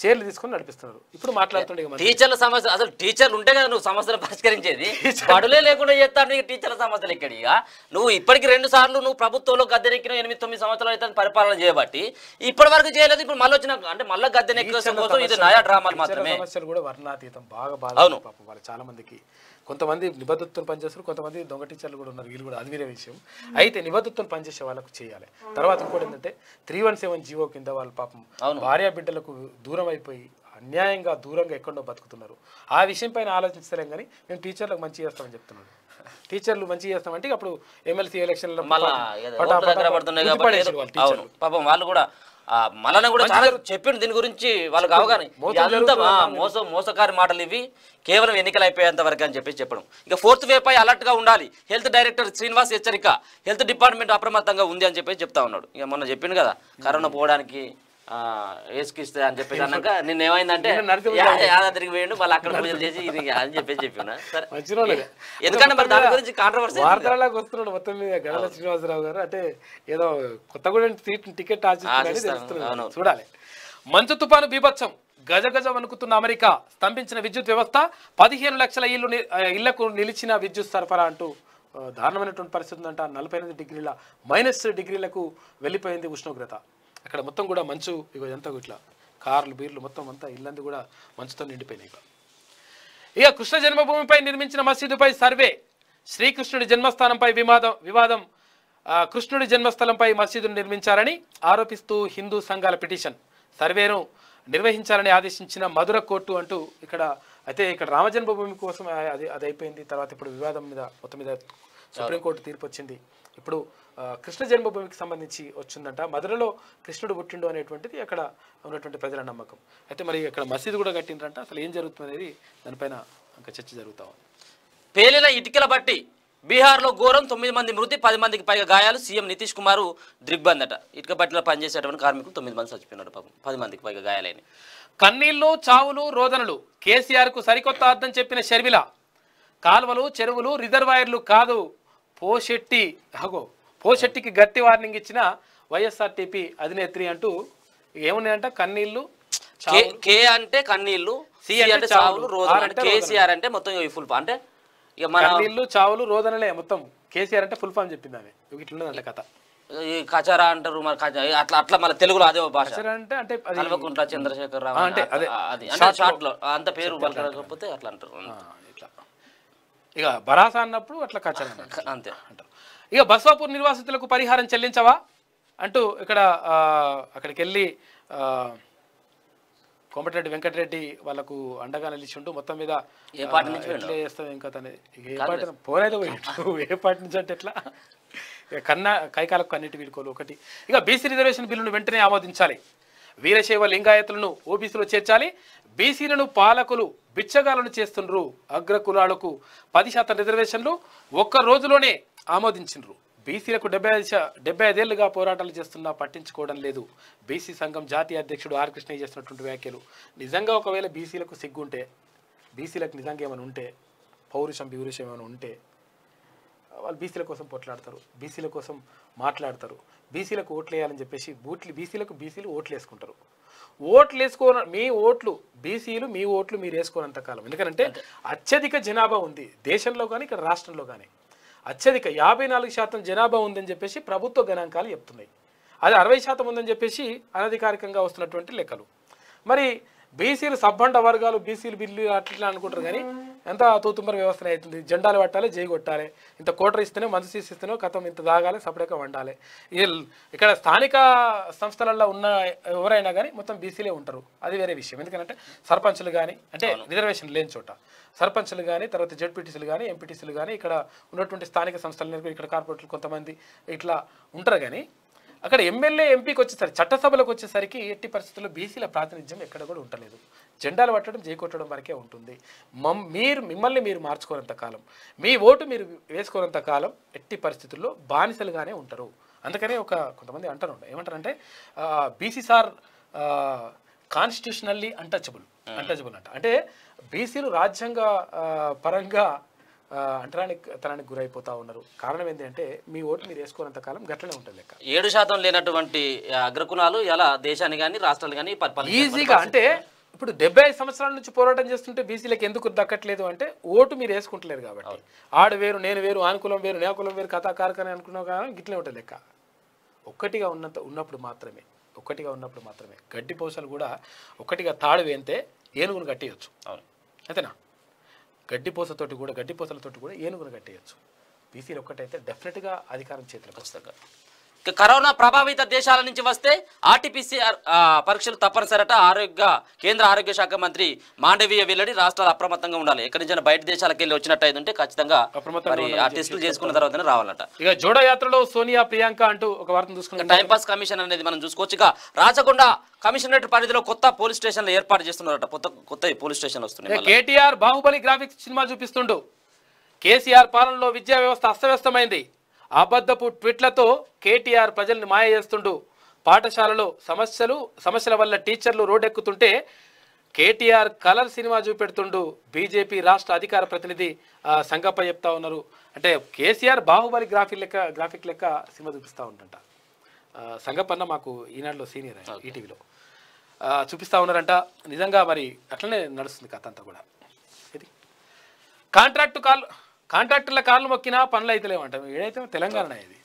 షేర్లు తీసుకొని నడిపిస్తున్నారు ఇప్పుడు మాట్లాడుతుండే టీచర్ల సమస్య అసలు టీచర్లు ఉంటే కదా నువ్వు సమస్యలు పరిష్కరించేది పడులే లేకుండా చేస్తాను నీకు టీచర్ల సమస్యలు ఇక్కడ ఇక నువ్వు ఇప్పటికి రెండు సార్లు నువ్వు ప్రభుత్వంలో గద్దెనెక్కిన ఎనిమిది తొమ్మిది సంవత్సరాలు అయితే పరిపాలన చేయబట్టి ఇప్పటి వరకు చేయలేదు ఇప్పుడు మళ్ళీ వచ్చిన అంటే మళ్ళీ గద్దెనెక్కిన కోసం ఇది నయా డ్రామాలు మాత్రమే సమస్యలు కూడా వర్ణాతీతం బాగా బాగా అవును పాపం వాళ్ళు చాలా మందికి కొంతమంది నిబద్ధతతో పనిచేస్తారు కొంతమంది దొంగ టీచర్లు కూడా ఉన్నారు వీళ్ళు కూడా అది వేరే విషయం అయితే నిబద్ధతతో పనిచేసే వాళ్ళకు చేయాలి తర్వాత ఇంకోటి ఏంటంటే త్రీ వన్ సెవెన్ జీవో కింద వాళ్ళ పాపం భార్య బిడ్డలకు దూరం అయిపోయి అన్యాయంగా దూరంగా ఎక్కడో బతుకుతున్నారు ఆ విషయం పైన ఆలోచించలేం కానీ మేము టీచర్లకు మంచి చేస్తామని చెప్తున్నాడు టీచర్లు మంచి చేస్తామంటే అప్పుడు ఎమ్మెల్సీ ఎలక్షన్ పాపం వాళ్ళు కూడా మలన కూడా చాలా చెప్పిండు దీని గురించి వాళ్ళకి అవగాహన మోసం మోసకారి మాటలు ఇవి కేవలం ఎన్నికలు అయిపోయేంత వరకు అని చెప్పి చెప్పడం ఇక ఫోర్త్ వే పై అలర్ట్ గా ఉండాలి హెల్త్ డైరెక్టర్ శ్రీనివాస్ హెచ్చరిక హెల్త్ డిపార్ట్మెంట్ అప్రమత్తంగా ఉంది అని చెప్పి చెప్తా ఉన్నాడు ఇక మొన్న చెప్పింది కదా కరోనా పోవడానికి వేసుకిస్తే అని చెప్పేసి అన్నాక నిన్న ఏమైందంటే యాదాద్రికి వేయండి వాళ్ళు అక్కడ పూజలు చేసి అని చెప్పేసి చెప్పిన ఎందుకంటే మరి దాని గురించి కాంట్రవర్సీ వస్తున్నాడు మొత్తం మీద గణల శ్రీనివాసరావు గారు అంటే ఏదో కొత్తగూడెం టికెట్ చూడాలి మంచు తుపాను బీభత్సం గజ గజ వణుకుతున్న అమెరికా స్తంభించిన విద్యుత్ వ్యవస్థ పదిహేను లక్షల ఇల్లు ఇళ్లకు నిలిచిన విద్యుత్ సరఫరా అంటూ దారుణమైనటువంటి పరిస్థితి ఉందంట నలభై ఎనిమిది డిగ్రీల మైనస్ డిగ్రీలకు వెళ్ళిపోయింది ఉష్ణోగ్రత అక్కడ మొత్తం కూడా మంచు ఇక ఎంత ఇట్లా కార్లు బీర్లు మొత్తం అంతా ఇల్లంది కూడా మంచుతో నిండిపోయినాయి ఇక కృష్ణ జన్మభూమిపై నిర్మించిన మసీదుపై సర్వే శ్రీకృష్ణుడి జన్మస్థానంపై వివాదం వివాదం కృష్ణుడి జన్మస్థలంపై మసీదును నిర్మించారని ఆరోపిస్తూ హిందూ సంఘాల పిటిషన్ సర్వేను నిర్వహించాలని ఆదేశించిన మధుర కోర్టు అంటూ ఇక్కడ అయితే ఇక్కడ రామజన్మభూమి కోసం అది అది అయిపోయింది తర్వాత ఇప్పుడు వివాదం మీద మొత్తం మీద సుప్రీంకోర్టు తీర్పు వచ్చింది ఇప్పుడు కృష్ణ జన్మభూమికి సంబంధించి వచ్చిందంట మధురలో కృష్ణుడు పుట్టిండు అనేటువంటిది అక్కడ ఉన్నటువంటి ప్రజల నమ్మకం అయితే మరి అక్కడ మసీదు కూడా కట్టిండ్రంట అసలు ఏం జరుగుతుందనేది దానిపైన ఇంకా చర్చ జరుగుతూ ఉంది పేలిన ఇటుకల బట్టి బీహార్లో ఘోరం తొమ్మిది మంది మృతి పది మందికి పైగా గాయాలు సీఎం నితీష్ కుమార్ దిగ్బందట ఇటుక బట్టిలో పనిచేసేటువంటి కార్మికులు తొమ్మిది మంది చచ్చిపోయినారు పాపం పది మందికి పైగా గాయాలని కన్నీళ్లు చావులు రోదనలు కేసీఆర్కు సరికొత్త అర్థం చెప్పిన షర్మిల కాల్వలు చెరువులు రిజర్వాయర్లు కాదు పోషెట్టి అగో పోషెట్టికి గట్టి వార్నింగ్ ఇచ్చిన వైఎస్ఆర్టీపీ అధినేత్రి అంటూ ఏమున్నాయంట కన్నీళ్లు కే అంటే కన్నీళ్లు సి అంటే చావులు రోజులు అంటే కేసీఆర్ అంటే మొత్తం ఫుల్ అంటే ఇక మన కన్నీళ్లు చావులు రోజనలే మొత్తం కేసీఆర్ అంటే ఫుల్ ఫామ్ చెప్పింది ఆమె ఇట్లున్నదంట కథ కచరా అంటారు మరి అట్లా అట్లా మన తెలుగులో అదే భాష అంటే అంటే కల్వకుంట్ల చంద్రశేఖర్ రావు అంటే అదే అంటే షార్ట్ లో అంత పేరు పలకకపోతే అట్లా అంటారు ఇక బరాస అన్నప్పుడు అట్లా కచరా అంతే అంటారు ఇక బస్వాపూర్ నిర్వాసితులకు పరిహారం చెల్లించవా అంటూ ఇక్కడ అక్కడికి వెళ్ళి కోమటిరెడ్డి వెంకటరెడ్డి వాళ్ళకు అండగా ఉంటూ మొత్తం మీద ఏ పార్టీ నుంచి ఎట్లా చేస్తాం ఇంకా ఏ పార్టీ పోలేదు ఏ పార్టీ నుంచి అంటే ఎట్లా కన్నా కైకాలకు కన్నిటి వీడుకోలు ఒకటి ఇక బీసీ రిజర్వేషన్ బిల్లును వెంటనే ఆమోదించాలి వీరశైవ లింగాయతులను ఓబీసీలో చేర్చాలి బీసీలను పాలకులు బిచ్చగాలను చేస్తుండ్రు అగ్రకులాలకు పది శాతం రిజర్వేషన్లు ఒక్క రోజులోనే ఆమోదించినరు బీసీలకు డెబ్బై ఐదు డెబ్బై ఐదేళ్లుగా పోరాటాలు చేస్తున్నా పట్టించుకోవడం లేదు బీసీ సంఘం జాతీయ అధ్యక్షుడు ఆర్ కృష్ణయ్య చేసినటువంటి వ్యాఖ్యలు నిజంగా ఒకవేళ బీసీలకు సిగ్గుంటే బీసీలకు నిజంగా ఏమైనా ఉంటే పౌరుషం పౌరుషం ఏమైనా ఉంటే వాళ్ళు బీసీల కోసం పొట్లాడతారు బీసీల కోసం మాట్లాడతారు బీసీలకు ఓట్లు వేయాలని చెప్పేసి బూట్లు బీసీలకు బీసీలు ఓట్లు వేసుకుంటారు ఓట్లు వేసుకో మీ ఓట్లు బీసీలు మీ ఓట్లు మీరు వేసుకోనంత కాలం ఎందుకంటే అత్యధిక జనాభా ఉంది దేశంలో కానీ ఇక్కడ రాష్ట్రంలో కానీ అత్యధిక యాభై నాలుగు శాతం జనాభా ఉందని చెప్పేసి ప్రభుత్వ గణాంకాలు చెప్తున్నాయి అది అరవై శాతం ఉందని చెప్పేసి అనధికారికంగా వస్తున్నటువంటి లెక్కలు మరి బీసీలు సబ్బండ వర్గాలు బీసీలు బిల్లు అట్లా అనుకుంటారు కానీ ఎంత తూతుంబర వ్యవస్థ అవుతుంది జెండాలు పట్టాలి జై కొట్టాలి ఇంత కోటరు ఇస్తేనే మందు తీసిస్తేనే కథం ఇంత దాగాలి సపరేట్గా వండాలి ఇక్కడ స్థానిక సంస్థలలో ఉన్న ఎవరైనా కానీ మొత్తం బీసీలే ఉంటారు అది వేరే విషయం ఎందుకంటే సర్పంచులు కానీ అంటే రిజర్వేషన్ లేని చోట సర్పంచులు కానీ తర్వాత జడ్పీటీసీలు కానీ ఎంపీటీసీలు కానీ ఇక్కడ ఉన్నటువంటి స్థానిక సంస్థలు ఇక్కడ కార్పొరేటర్లు కొంతమంది ఇట్లా ఉంటారు కానీ అక్కడ ఎమ్మెల్యే ఎంపీకి వచ్చేసరికి చట్టసభలకు వచ్చేసరికి ఎట్టి పరిస్థితుల్లో బీసీల ప్రాతినిధ్యం ఎక్కడ కూడా ఉండలేదు జెండాలు పట్టడం కొట్టడం వరకే ఉంటుంది మమ్ మీరు మిమ్మల్ని మీరు మార్చుకోనంత కాలం మీ ఓటు మీరు వేసుకోనంత కాలం ఎట్టి పరిస్థితుల్లో బానిసలుగానే ఉంటారు అందుకనే ఒక కొంతమంది అంటారు ఏమంటారంటే BC sir constitutionally untouchable untouchable అంట అంటే బీసీలు రాజ్యాంగ పరంగా అంటరానికి తరానికి గురైపోతా ఉన్నారు కారణం ఏంటంటే మీ ఓటు మీరు వేసుకోనంత కాలం గట్లనే ఉంటుంది లెక్క ఏడు శాతం లేనటువంటి అగ్రకుణాలు ఎలా దేశాన్ని కానీ రాష్ట్రాలు కానీ ఈజీగా అంటే ఇప్పుడు డెబ్బై ఐదు సంవత్సరాల నుంచి పోరాటం చేస్తుంటే బీసీలకు ఎందుకు దక్కట్లేదు అంటే ఓటు మీరు వేసుకుంటలేరు కాబట్టి ఆడు వేరు నేను వేరు ఆనుకూలం వేరు నేకులం వేరు కథా కార్యక్రమం అనుకున్నావు కానీ గిట్లే ఉంటుంది లెక్క ఒక్కటిగా ఉన్నంత ఉన్నప్పుడు మాత్రమే ఒక్కటిగా ఉన్నప్పుడు మాత్రమే గడ్డి పోసలు కూడా ఒక్కటిగా తాడు వేంతే ఏనుగును కట్టేయచ్చు అవును అయితేనా గడ్డిపోసతోటి కూడా గడ్డిపోసలతోటి కూడా ఏనుగును కట్టేయచ్చు బీసీలు ఒక్కటైతే డెఫినెట్గా అధికారం చేతులకు వస్తాం కరోనా ప్రభావిత దేశాల నుంచి వస్తే ఆర్టీపీసీఆర్ పరీక్షలు తప్పనిసరిట ఆరోగ్య కేంద్ర ఆరోగ్య శాఖ మంత్రి మాండవీయ వెల్లడి రాష్ట్రాలు అప్రమత్తంగా ఉండాలి ఎక్కడి నుంచి బయట దేశాలకు వెళ్ళి వచ్చినట్టు ఉంటే ఖచ్చితంగా టెస్టులు చేసుకున్న తర్వాత రావాలట ఇక జోడ యాత్రలో సోనియా ప్రియాంక అంటూ ఒక వార్త చూసుకుంటే టైంపాస్ కమిషన్ అనేది మనం చూసుకోవచ్చు ఇక రాచకొండ కమిషనరేట్ పరిధిలో కొత్త పోలీస్ స్టేషన్ ఏర్పాటు చేస్తున్నారట కొత్త కొత్త పోలీస్ స్టేషన్ వస్తున్నాయి కేటీఆర్ బాహుబలి గ్రాఫిక్స్ సినిమా చూపిస్తుండు కేసీఆర్ పాలనలో విద్యా వ్యవస్థ అస్తవ్యస్తమైంది అబద్ధపు ట్వీట్లతో కేటీఆర్ ప్రజల్ని మాయ చేస్తుండు పాఠశాలలో సమస్యలు సమస్యల వల్ల టీచర్లు ఎక్కుతుంటే కేటీఆర్ కలర్ సినిమా చూపెడుతుండు బీజేపీ రాష్ట్ర అధికార ప్రతినిధి సంగప్ప చెప్తా ఉన్నారు అంటే కేసీఆర్ బాహుబలి గ్రాఫిక్ లెక్క గ్రాఫిక్ లెక్క సినిమా చూపిస్తూ ఉంటుంట సంగప్పన్న మాకు ఈనాడులో సీనియర్ ఈటీవీలో చూపిస్తూ ఉన్నారంట నిజంగా మరి అట్లనే నడుస్తుంది కథ అంతా కూడా కాంట్రాక్టు కాల్ కాంట్రాక్టర్ల కార్లు మొక్కినా పనులు అయితే లేవంట ఏడైతే తెలంగాణ ఇది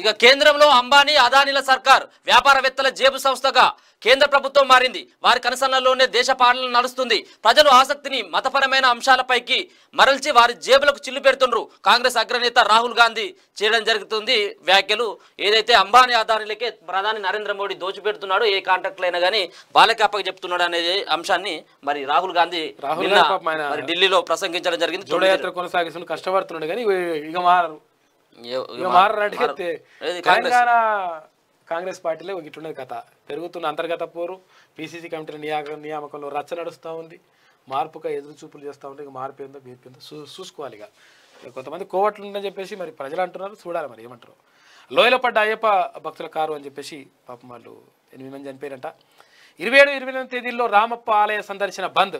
ఇక కేంద్రంలో అంబానీ అదానీల సర్కార్ వ్యాపారవేత్తల జేబు సంస్థగా కేంద్ర ప్రభుత్వం మారింది వారి కనసన్నల్లోనే దేశ పాలన నడుస్తుంది ప్రజలు ఆసక్తిని మతపరమైన అంశాలపైకి మరల్చి వారి జేబులకు చిల్లు పెడుతుండ్రు కాంగ్రెస్ అగ్రనేత రాహుల్ గాంధీ చేయడం జరుగుతుంది వ్యాఖ్యలు ఏదైతే అంబానీ అదానీలకే ప్రధాని నరేంద్ర మోడీ దోచిపెడుతున్నాడు ఏ అయినా కానీ వాళ్ళకే అప్పగ చెప్తున్నాడు అనే అంశాన్ని మరి రాహుల్ గాంధీ ఢిల్లీలో ప్రసంగించడం జరిగింది కష్టపడుతున్నాడు కానీ తెలంగాణ కాంగ్రెస్ పార్టీలో ఇట్లున్నది కథ పెరుగుతున్న అంతర్గత పోరు పిసిసి కమిటీల నియామక నియామకంలో రచ్చ నడుస్తూ ఉంది మార్పుగా ఎదురు చూపులు చేస్తూ ఉంటే మార్పు ఏందో మీరు ఏందో చూసుకోవాలి ఇక కొంతమంది కోవట్లు ఉందని చెప్పేసి మరి ప్రజలు అంటున్నారు చూడాలి మరి ఏమంటారు లోయలో పడ్డ అయ్యప్ప భక్తుల కారు అని చెప్పేసి పాపం వాళ్ళు ఎనిమిది మంది చనిపోయారంట ఇరవై ఏడు ఇరవై తేదీల్లో రామప్ప ఆలయ సందర్శన బంద్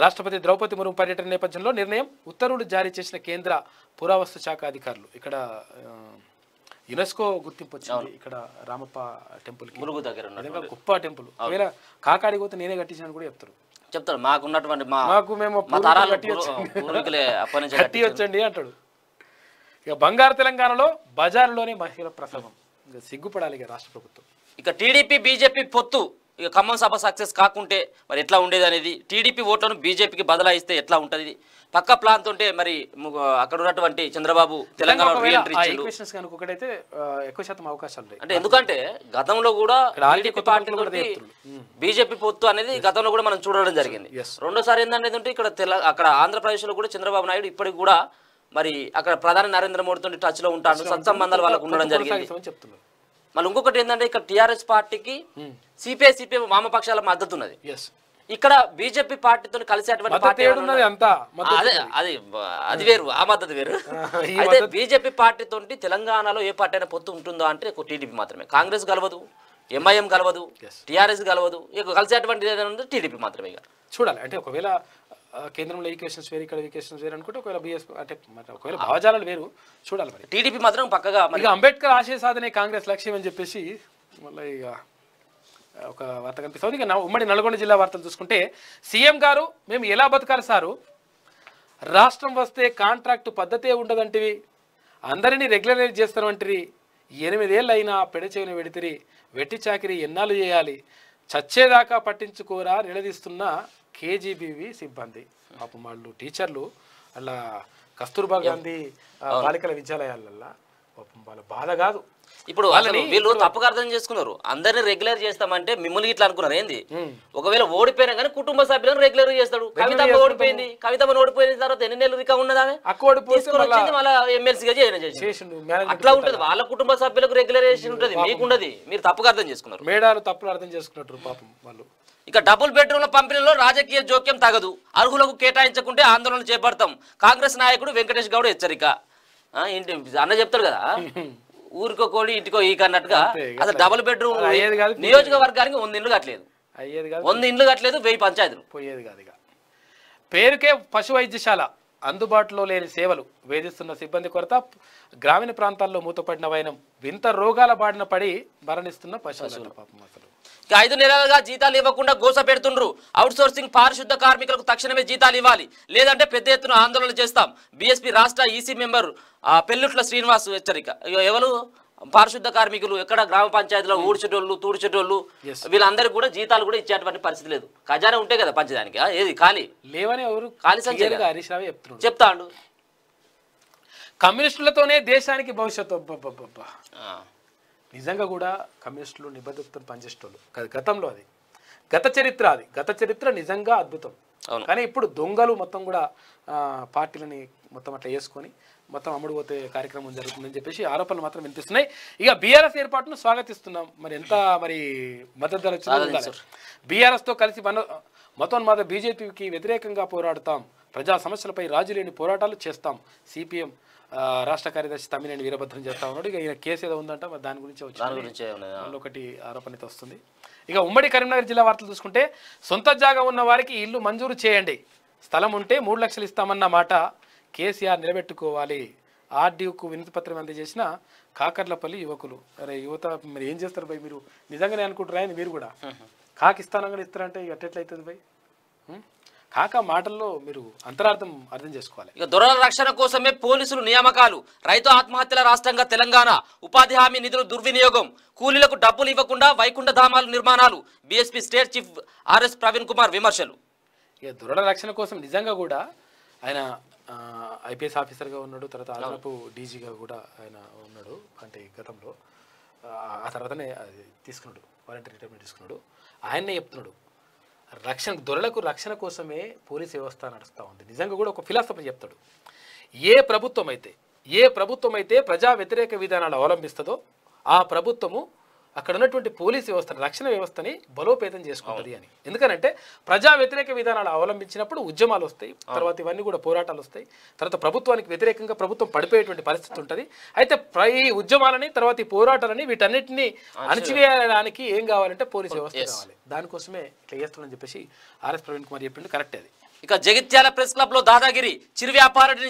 రాష్ట్రపతి ద్రౌపది మురుగు పర్యటన నేపథ్యంలో నిర్ణయం ఉత్తర్వులు జారీ చేసిన కేంద్ర పురావస్తు శాఖ అధికారులు ఇక్కడ యునెస్కో గుర్తింపు వచ్చింది ఇక్కడ రామప్ప టెంపుల్ మురుగు దగ్గర గొప్ప టెంపుల్ ఒకవేళ కాకాడి పోతే నేనే కట్టించిన కూడా చెప్తారు చెప్తారు మాకు ఉన్నటువంటి మాకు మేము కట్టి వచ్చండి అంటాడు ఇక బంగారు తెలంగాణలో బజార్లోనే మహిళ ప్రసవం సిగ్గుపడాలి ఇక రాష్ట్ర ప్రభుత్వం ఇక టీడీపీ బీజేపీ పొత్తు ఇక ఖమ్మం సభ సక్సెస్ కాకుంటే మరి ఎట్లా ఉండేది అనేది టీడీపీ ఓట్లను బీజేపీకి బదలాయిస్తే ఎట్లా ఉంటుంది పక్క ప్లాన్ ఉంటే మరి అక్కడ ఉన్నటువంటి చంద్రబాబు తెలంగాణ ఎక్కువ శాతం అవకాశాలు అంటే ఎందుకంటే గతంలో కూడా hmm. బీజేపీ పొత్తు అనేది గతంలో కూడా మనం చూడడం జరిగింది రెండోసారి ఏంటనేది ఉంటే ఇక్కడ తెల అక్కడ ఆంధ్రప్రదేశ్ లో కూడా చంద్రబాబు నాయుడు ఇప్పటికి కూడా మరి అక్కడ ప్రధాని నరేంద్ర మోడీతో టచ్ లో ఉంటాడు సత్సంబంధాలు వాళ్ళకు ఉండడం జరిగింది చెప్తున్నారు మళ్ళీ ఇంకొకటి ఏంటంటే ఇక్కడ టిఆర్ఎస్ పార్టీకి hmm. సిపిఐ సిపిఎం వామపక్షాల మద్దతు ఉన్నది ఇక్కడ బీజేపీ పార్టీతో కలిసేటువంటి పార్టీ అదే అది అది వేరు ఆ మద్దతు వేరు అయితే బీజేపీ పార్టీతో తెలంగాణలో ఏ పార్టీ అయినా పొత్తు ఉంటుందో అంటే టీడీపీ మాత్రమే కాంగ్రెస్ కలవదు ఎంఐఎం కలవదు టిఆర్ఎస్ కలవదు ఇక కలిసేటువంటి టీడీపీ మాత్రమే చూడాలి అంటే ఒకవేళ కేంద్రంలో ఎడ్యుకేషన్స్ వేరు ఇక్కడ ఎడ్యుకేషన్స్ వేరు అనుకుంటే ఒకవేళ బీఎస్ అంటే ఒకవేళ భావజాలాలు వేరు చూడాలి మరి టీడీపీ మాత్రం పక్కగా ఇక అంబేద్కర్ ఆశయ సాధనే కాంగ్రెస్ లక్ష్యం అని చెప్పేసి మళ్ళీ ఇక ఒక వార్త కనిపిస్తుంది ఇక ఉమ్మడి నల్గొండ జిల్లా వార్తలు చూసుకుంటే సీఎం గారు మేము ఎలా బతకాలి సారు రాష్ట్రం వస్తే కాంట్రాక్ట్ పద్ధతే ఉండదంటివి అందరినీ రెగ్యులరైజ్ చేస్తామంటివి ఎనిమిదేళ్ళు అయినా పెడచేవిన వెడితిరి వెట్టి చాకిరి ఎన్నాళ్ళు చేయాలి చచ్చేదాకా పట్టించుకోరా నిలదీస్తున్న కేజీబీవి సిబ్బంది పాపం వాళ్ళు టీచర్లు అలా కస్తూర్బా గాంధీ బాలికల విద్యాలయాలల్లో పాపం వాళ్ళ బాధ కాదు ఇప్పుడు వీళ్ళు తప్పుగా అర్థం చేసుకున్నారు అందరిని రెగ్యులర్ చేస్తామంటే మిమ్మల్ని ఇట్లా అనుకున్నారు ఏంది ఒకవేళ ఓడిపోయినా కానీ కుటుంబ సభ్యులను రెగ్యులర్ చేస్తాడు కవిత ఓడిపోయింది కవిత ఓడిపోయిన తర్వాత ఎన్ని నెలలు రికా ఉన్నదా తీసుకొని మళ్ళీ అట్లా ఉంటది వాళ్ళ కుటుంబ సభ్యులకు రెగ్యులర్ చేసి ఉంటది ఉండదు మీరు తప్పుగా అర్థం చేసుకున్నారు మేడాలు తప్పులు అర్థం చేసుకున్నట్టు పాపం వాళ్ళు ఇక డబుల్ బెడ్రూమ్ల పంపిణీలో రాజకీయ జోక్యం తగదు అర్హులకు కేటాయించకుంటే ఆందోళన చేపడతాం కాంగ్రెస్ నాయకుడు వెంకటేష్ గౌడ్ హెచ్చరిక ఏంటి అన్న చెప్తారు కదా కోడి ఇంటికో ఈ అన్నట్టుగా అసలు డబుల్ బెడ్రూమ్ నియోజకవర్గానికి వంద ఇండ్లు కట్టలేదు అయ్యేది కాదు వంద ఇండ్లు కట్టలేదు వెయ్యి పంచాయతీలు పోయేది కాదు ఇక పేరుకే పశు వైద్యశాల అందుబాటులో లేని సేవలు వేధిస్తున్న సిబ్బంది కొరత గ్రామీణ ప్రాంతాల్లో మూతపడిన వైనం వింత రోగాల బారిన పడి మరణిస్తున్న పశువులు పాపం అసలు ఇక ఐదు నెలలుగా జీతాలు ఇవ్వకుండా గోస పెడుతుండ్రు అవుట్ సోర్సింగ్ పారిశుద్ధ కార్మికులకు తక్షణమే జీతాలు ఇవ్వాలి లేదంటే పెద్ద ఎత్తున ఆందోళన చేస్తాం బీఎస్పీ రాష్ట్ర EC e member Pellutla Srinivas హెచ్చరిక ఎవరు పారిశుద్ధ కార్మికులు ఎక్కడ గ్రామ పంచాయతీలో ఊడ్చేటోళ్ళు తూడ్చేటోళ్ళు వీళ్ళందరికీ కూడా జీతాలు కూడా ఇచ్చేటువంటి పరిస్థితి లేదు ఖజానా ఉంటే కదా పంచదానికి ఏది ఖాళీ లేవని ఎవరు ఖాళీ సంచయగా చెప్తాడు కమ్యూనిస్టులతోనే దేశానికి భవిష్యత్తు నిజంగా కూడా కమ్యూనిస్టులు నిబద్ధతను పనిచేసేటోళ్ళు గతంలో అది గత చరిత్ర అది గత చరిత్ర నిజంగా అద్భుతం కానీ ఇప్పుడు దొంగలు మొత్తం కూడా పార్టీలని మొత్తం అట్లా వేసుకొని మొత్తం అమ్ముడు పోతే కార్యక్రమం జరుగుతుందని చెప్పేసి ఆరోపణలు మాత్రం వినిపిస్తున్నాయి ఇక బీఆర్ఎస్ ఏర్పాటును స్వాగతిస్తున్నాం మరి ఎంత మరి మద్దతు ధర వచ్చిందో బీఆర్ఎస్తో కలిసి మన మాత్రం బీజేపీకి వ్యతిరేకంగా పోరాడుతాం ప్రజా సమస్యలపై రాజు లేని పోరాటాలు చేస్తాం సిపిఎం రాష్ట్ర కార్యదర్శి తమ్మినేని వీరభద్రం చేస్తా ఉన్నాడు ఇక ఈయన కేసు ఏదో ఉందంట మరి దాని గురించి ఒకటి ఆరోపణతో వస్తుంది ఇక ఉమ్మడి కరీంనగర్ జిల్లా వార్తలు చూసుకుంటే సొంత జాగా ఉన్న వారికి ఇల్లు మంజూరు చేయండి స్థలం ఉంటే మూడు లక్షలు ఇస్తామన్న మాట కేసీఆర్ నిలబెట్టుకోవాలి ఆర్డీఓకు వినతి పత్రం అందజేసిన కాకర్లపల్లి యువకులు అరే యువత మీరు ఏం చేస్తారు భయ్ మీరు నిజంగానే అనుకుంటారు ఆయన మీరు కూడా కాకిస్తానంగా ఇస్తారంటే ఇక అట్టెట్లయితుంది భయ్ కాక మాటల్లో మీరు అంతరార్థం అర్థం చేసుకోవాలి ఇక దొరల రక్షణ కోసమే పోలీసులు నియామకాలు రైతు ఆత్మహత్యల రాష్ట్రంగా తెలంగాణ ఉపాధి హామీ నిధులు దుర్వినియోగం కూలీలకు డబ్బులు ఇవ్వకుండా వైకుంఠ ధామాల నిర్మాణాలు BSP state chief RS Praveen Kumar విమర్శలు ఇక దొరల రక్షణ కోసం నిజంగా కూడా ఆయన ఐపీఎస్ ఆఫీసర్గా ఉన్నాడు తర్వాత అదనపు డీజీగా కూడా ఆయన ఉన్నాడు అంటే గతంలో ఆ తర్వాతనే తీసుకున్నాడు వాలంటీర్ రిటైర్మెంట్ తీసుకున్నాడు ఆయన్నే చెప్తున్నాడు రక్షణ దొరలకు రక్షణ కోసమే పోలీస్ వ్యవస్థ నడుస్తూ ఉంది నిజంగా కూడా ఒక ఫిలాసఫర్ చెప్తాడు ఏ ప్రభుత్వం అయితే ఏ ప్రభుత్వం అయితే ప్రజా వ్యతిరేక విధానాలు అవలంబిస్తుందో ఆ ప్రభుత్వము అక్కడ ఉన్నటువంటి పోలీస్ వ్యవస్థ రక్షణ వ్యవస్థని బలోపేతం చేసుకుంటుంది అని ఎందుకనంటే ప్రజా వ్యతిరేక విధానాలు అవలంబించినప్పుడు ఉద్యమాలు వస్తాయి తర్వాత ఇవన్నీ కూడా పోరాటాలు వస్తాయి తర్వాత ప్రభుత్వానికి వ్యతిరేకంగా ప్రభుత్వం పడిపోయేటువంటి పరిస్థితి ఉంటుంది అయితే ఈ ఉద్యమాలని తర్వాత ఈ పోరాటాలని వీటన్నిటిని అణచివేయడానికి ఏం కావాలంటే పోలీస్ వ్యవస్థ కావాలి దానికోసమే ఇట్లా చేస్తున్నామని చెప్పేసి ఆర్ఎస్ ప్రవీణ్ కుమార్ చెప్పిండు కరెక్టే అది ఇక జగిత్యాల ప్రెస్ క్లబ్ లో దాదాగిరి చిరు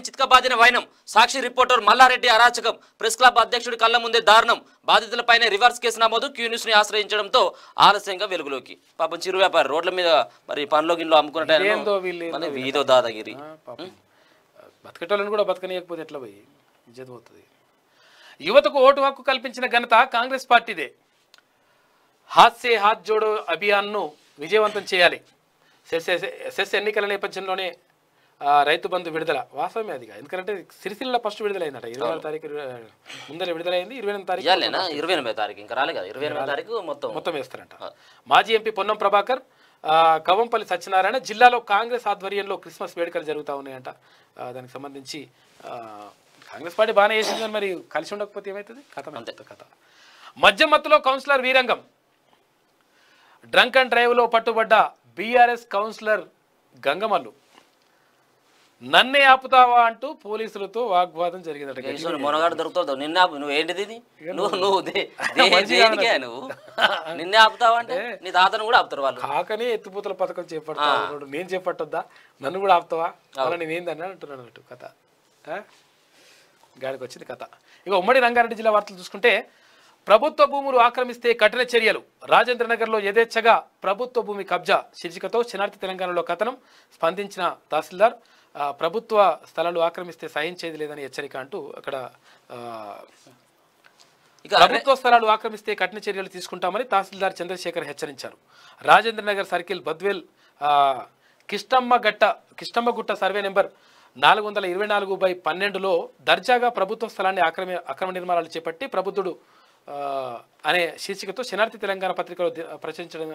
చిత్క బాధిన వైనం సాక్షి రిపోర్టర్ మల్లారెడ్డి అరాచకం ప్రెస్ క్లబ్ అధ్యక్షుడి కళ్ళ ముందే దారుణం బాధితులపైనే రివర్స్ కేసు నమోదు క్యూ ని ఆశ్రయించడంతో ఆలస్యంగా వెలుగులోకి పాపం చిరు వ్యాపారి రోడ్ల మీద మరి పనిలో గిన్నెలో అమ్ముకున్న వీధో దాదాగిరి బతకటోళ్ళని కూడా బతకనియకపోతే ఎట్లా పోయి ఇజ్జత పోతుంది యువతకు ఓటు హక్కు కల్పించిన ఘనత కాంగ్రెస్ పార్టీదే హాత్ సే హాత్ జోడో అభియాన్ను విజయవంతం చేయాలి సెస్ ఎన్నికల నేపథ్యంలోనే రైతు బంధు విడుదల వాస్తవమే అది ఎందుకంటే సిరిసిల్ల ఫస్ట్ విడుదలైందట ఇరవై నాలుగు తారీఖు ముందర విడుదలైంది ఇరవై ఎనిమిది తారీఖు ఇరవై ఎనిమిది తారీఖు ఇంకా రాలేదు ఇరవై ఎనిమిది తారీఖు మొత్తం మొత్తం వేస్తారంట మాజీ ఎంపీ పొన్నం ప్రభాకర్ కవంపల్లి సత్యనారాయణ జిల్లాలో కాంగ్రెస్ ఆధ్వర్యంలో క్రిస్మస్ వేడుకలు జరుగుతూ ఉన్నాయంట దానికి సంబంధించి కాంగ్రెస్ పార్టీ బాగానే చేసింది మరి కలిసి ఉండకపోతే ఏమవుతుంది కథ అంతే కథ మధ్య మత్తులో కౌన్సిలర్ వీరంగం డ్రంక్ అండ్ డ్రైవ్లో పట్టుబడ్డ బీఆర్ఎస్ కౌన్సిలర్ గంగమల్లు నన్నే ఆపుతావా అంటూ పోలీసులతో వాగ్వాదం జరిగిందట మొనగాడు దొరుకుతావు నిన్న నువ్వు ఏంటిది నువ్వు నువ్వు నిన్నే ఆపుతావా అంటే నీ తాతను కూడా ఆపుతారు వాళ్ళు కాకనే ఎత్తిపోతల పథకం చేపడతాడు నేను చేపట్టొద్దా నన్ను కూడా ఆపుతావా అలా నేనేందని అంటున్నాను అన్నట్టు కథ గాడికి వచ్చింది కథ ఇక ఉమ్మడి రంగారెడ్డి జిల్లా వార్తలు చూసుకుంటే ప్రభుత్వ భూములు ఆక్రమిస్తే కఠిన చర్యలు రాజేంద్రనగర్లో యథేచ్ఛగా ప్రభుత్వ భూమి కబ్జా శీర్షికతో శనార్థి తెలంగాణలో కథనం స్పందించిన తహసీల్దార్ ప్రభుత్వ స్థలాలు ఆక్రమిస్తే సహించేది లేదని హెచ్చరిక అంటూ అక్కడ ప్రభుత్వ స్థలాలు ఆక్రమిస్తే కఠిన చర్యలు తీసుకుంటామని తహసీల్దార్ చంద్రశేఖర్ హెచ్చరించారు Rajendranagar circle Badvel Kishtammagatta Kishtammagutta survey number నాలుగు వందల ఇరవై నాలుగు బై పన్నెండులో దర్జాగా ప్రభుత్వ స్థలాన్ని ఆక్రమ అక్రమ నిర్మాణాలు చేపట్టి ప్రభుత్వుడు అనే శీర్షికతో శనార్థి తెలంగాణ పత్రికలో ప్రచురించడం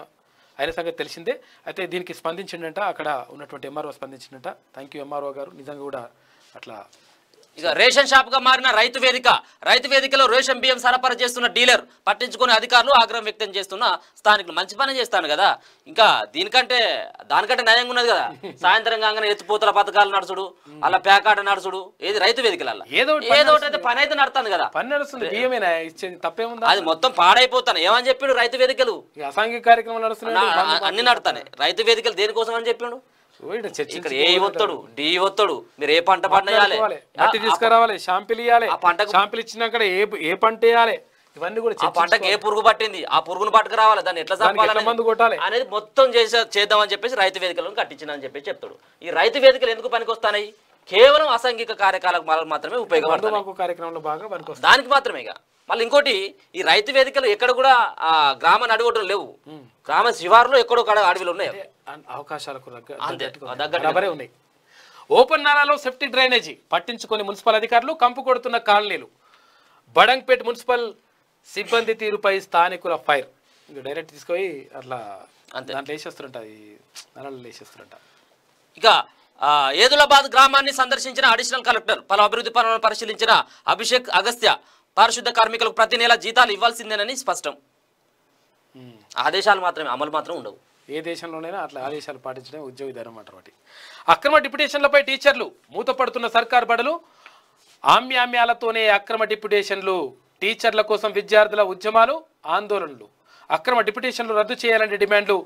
అయిన సంగతి తెలిసిందే అయితే దీనికి స్పందించిండట అక్కడ ఉన్నటువంటి ఎంఆర్ఓ స్పందించిండట థ్యాంక్ యూ ఎంఆర్ఓ గారు నిజంగా కూడా అట్లా ఇక రేషన్ షాప్ గా మారిన రైతు వేదిక రైతు వేదికలో రేషన్ బియ్యం సరఫరా చేస్తున్న డీలర్ పట్టించుకునే అధికారులు ఆగ్రహం వ్యక్తం చేస్తున్న స్థానికులు మంచి పని చేస్తాను కదా ఇంకా దీనికంటే దానికంటే నయంగా ఉన్నది కదా సాయంత్రం కాగానే ఎత్తిపోతల పథకాలు నడుచుడు అలా పేకాట నడుచుడు ఏది రైతు వేదికల ఏదో అయితే పని అయితే నడతాను కదా పని నడుస్తుంది అది మొత్తం పాడైపోతాను ఏమని చెప్పిండు రైతు వేదికలు అసాంఘిక కార్యక్రమాలు నడుస్తున్నాయి అన్ని నడతాయి రైతు వేదికలు దేనికోసం అని చెప్పిండు ఇక్కడ ఏ ఒత్తడు డి ఒత్తడు మీరు ఏ పంట తీసుకురావాలి షాంపిల్ ఇవ్వాలి షాంపిల్ ఇచ్చినాక ఏ ఏ పంట వేయాలి ఇవన్నీ కూడా ఆ పంటకు ఏ పురుగు పట్టింది ఆ పురుగును పట్టుకురావాలి దాన్ని ఎట్లా మందు కొట్టాలి అనేది మొత్తం చేసే చేద్దామని చెప్పేసి రైతు వేదికలను కట్టించినని చెప్పేసి చెప్తాడు ఈ రైతు వేదికలు ఎందుకు పనికి వస్తాయి కేవలం అసంఘిక కార్యకలాపాలకు మాత్రమే ఉపయోగపడుతుంది దానికి మాత్రమే మళ్ళీ ఇంకోటి ఈ రైతు వేదికలు ఎక్కడ కూడా గ్రామ నడిగొడ్డలు లేవు గ్రామ శివారులో ఎక్కడో అడవిలో ఉన్నాయి అవకాశాలకు దగ్గర ఓపెన్ నాలాలో సెఫ్టీ డ్రైనేజీ పట్టించుకొని మున్సిపల్ అధికారులు కంపు కొడుతున్న కాలనీలు బడంగ్పేట్ మున్సిపల్ సిబ్బంది తీరుపై స్థానికుల ఫైర్ డైరెక్ట్ తీసుకొని అట్లా దాంట్లో వేసేస్తుంట నెలలు ఇక ఏదులాబాద్ గ్రామాన్ని సందర్శించిన అడిషనల్ కలెక్టర్ పలు అభివృద్ధి పనులను పరిశీలించిన అభిషేక్ అగస్త్య పారిశుద్ధ కార్మికులకు ప్రతి నెల జీతాలు ఇవ్వాల్సిందేనని స్పష్టం hmm. ఆదేశాలు మాత్రమే అమలు మాత్రం ఉండవు ఏ దేశంలోనైనా అట్లా ఆదేశాలు పాటించడం ఉద్యోగి ధర అంటారు అక్రమ డిప్యుటేషన్లపై టీచర్లు మూతపడుతున్న సర్కార్ బడులు ఆమ్యామ్యాలతోనే అక్రమ డిప్యుటేషన్లు టీచర్ల కోసం విద్యార్థుల ఉద్యమాలు ఆందోళనలు అక్రమ డిప్యుటేషన్లు రద్దు చేయాలనే డిమాండ్లు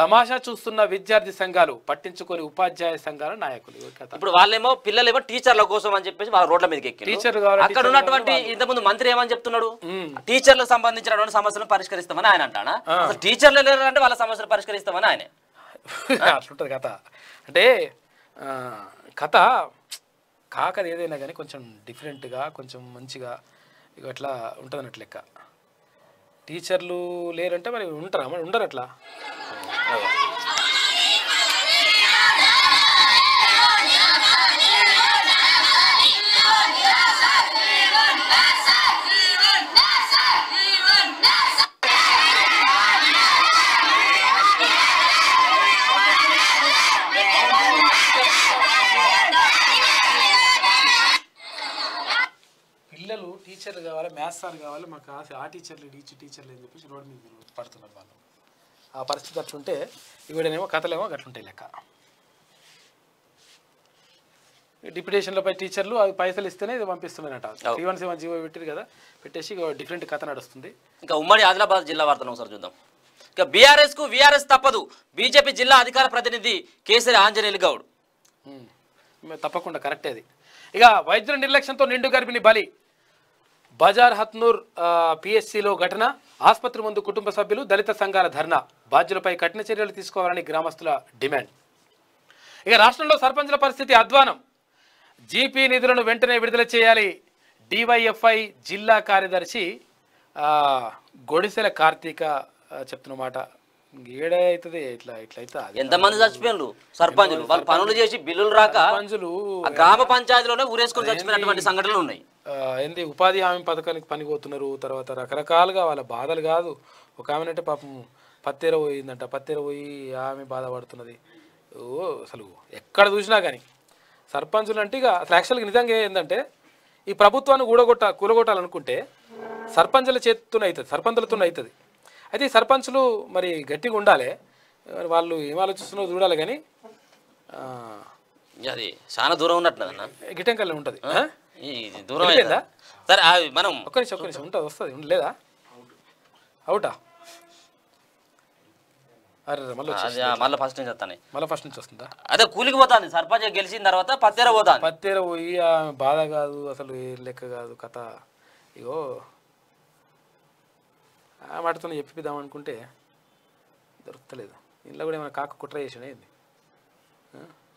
తమాషా చూస్తున్న విద్యార్థి సంఘాలు పట్టించుకొని ఉపాధ్యాయ సంఘాల నాయకులు ఇప్పుడు వాళ్ళేమో పిల్లలేమో టీచర్ల కోసం అని చెప్పేసి వాళ్ళ రోడ్ల మీద ఎక్కి టీచర్ అక్కడ ఉన్నటువంటి ఇంతకుముందు మంత్రి ఏమని చెప్తున్నాడు టీచర్లకు సంబంధించినటువంటి సమస్యలను పరిష్కరిస్తామని ఆయన అంటానా టీచర్లు లేరంటే వాళ్ళ సమస్యలు పరిష్కరిస్తామని ఆయన అట్లుంటది కథ అంటే కథ కాకది ఏదైనా కానీ కొంచెం డిఫరెంట్గా కొంచెం మంచిగా ఇట్లా ఉంటుంది అన్నట్లు లెక్క టీచర్లు లేరంటే మరి ఉంటారా మరి ఉండరు అట్లా మ్యాథ్స్ సార్ కావాలి మాకు ఆ టీచర్లు టీచర్ టీచర్లు అని చెప్పేసి రోడ్డు మీద పడుతున్నారు వాళ్ళు ఆ పరిస్థితి అట్లుంటే ఇవిడనేమో కథలేమో అట్లుంటాయి లెక్క పై టీచర్లు అవి పైసలు ఇస్తేనే ఇది పంపిస్తున్నారట త్రీ వన్ జీవో పెట్టారు కదా పెట్టేసి డిఫరెంట్ కథ నడుస్తుంది ఇంకా ఉమ్మడి ఆదిలాబాద్ జిల్లా వార్తలు ఒకసారి చూద్దాం ఇక బీఆర్ఎస్ కు విఆర్ఎస్ తప్పదు బీజేపీ జిల్లా అధికార ప్రతినిధి కేసరి ఆంజనేయులు గౌడ్ తప్పకుండా కరెక్టే అది ఇక వైద్యుల నిర్లక్ష్యంతో నిండు గర్భిణి బలి బజార్ హత్నూర్ పిఎస్సిలో ఘటన ఆసుపత్రి ముందు కుటుంబ సభ్యులు దళిత సంఘాల ధర్నా బాధ్యులపై కఠిన చర్యలు తీసుకోవాలని గ్రామస్తుల డిమాండ్ ఇక రాష్ట్రంలో సర్పంచ్ల పరిస్థితి అధ్వానం జీపీ నిధులను వెంటనే విడుదల చేయాలి డివైఎఫ్ఐ జిల్లా కార్యదర్శి గొడిసెల కార్తీక చెప్తున్నమాట అవుతుంది ఇట్లా ఎంతమంది చచ్చిపోయినారు సర్పంచులు వాళ్ళు పనులు చేసి బిల్లులు రాక పంచులు గ్రామ పంచాయతీలోనే ఊరేసుకొని చచ్చిపోయినటువంటి సంఘటనలు ఉన్నాయి ఏంది ఉపాధి హామీ పథకానికి పనిపోతున్నారు తర్వాత రకరకాలుగా వాళ్ళ బాధలు కాదు ఒక ఆమె అంటే పాపం పత్తిర పోయిందంట పత్తిర పోయి ఆమె బాధపడుతున్నది ఓ అసలు ఎక్కడ చూసినా కానీ సర్పంచులు అంటే ఇక అసలు యాక్చువల్గా నిజంగా ఏంటంటే ఈ ప్రభుత్వాన్ని కూడగొట్ట కూలగొట్టాలనుకుంటే సర్పంచుల చేతితోనే అవుతుంది సర్పంచులతోనే అవుతుంది అయితే సర్పంచ్లు మరి గట్టిగా ఉండాలి మరి వాళ్ళు ఏం ఆలోచిస్తున్నారో చూడాలి కానీ అది చాలా దూరం ఉన్నట్టున్నదన్న గిటంకల్ ఉంటుంది దూరం లేదా సరే మనం ఒక్క నిమిషం ఒక్క నిమిషం ఉంటుంది వస్తుంది లేదా అవుటా మళ్ళీ ఫస్ట్ నుంచి వస్తాను మళ్ళీ ఫస్ట్ నుంచి వస్తుందా అదే కూలికి పోతాను సర్పంచ్ గెలిచిన తర్వాత పత్తేర పోతాను పత్తేర పోయి బాధ కాదు అసలు లెక్క కాదు కథ ఇగో వాటితో చెప్పిద్దాం అనుకుంటే దొరుకుతలేదు ఇంట్లో కూడా ఏమైనా కాక కుట్ర చేసాడు ఏంది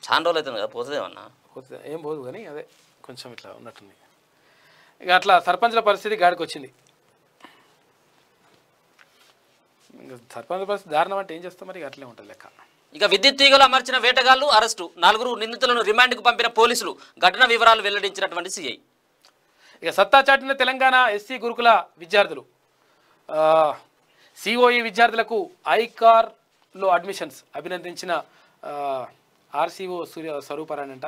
చాలా రోజులు అవుతుంది కదా పోతుంది ఏమన్నా పోతుంది ఏం పోదు కానీ అదే కొంచెం ఇట్లా ఉన్నట్టుంది ఇక అట్లా సర్పంచ్ల పరిస్థితి గాడికి వచ్చింది సర్పంచ్ పరిస్థితి దారుణం అంటే ఏం చేస్తాం మరి అట్లే ఉంటుంది లెక్క ఇక విద్యుత్ తీగలు అమర్చిన వేటగాళ్లు అరెస్టు నలుగురు నిందితులను రిమాండ్కు పంపిన పోలీసులు ఘటన వివరాలు వెల్లడించినటువంటి సిఐ ఇక సత్తా చాటిన తెలంగాణ ఎస్సీ గురుకుల విద్యార్థులు సిఓఈ e విద్యార్థులకు ఐకార్లో అడ్మిషన్స్ అభినందించిన ఆర్సీఓ సూర్య స్వరూపారాయణ అంట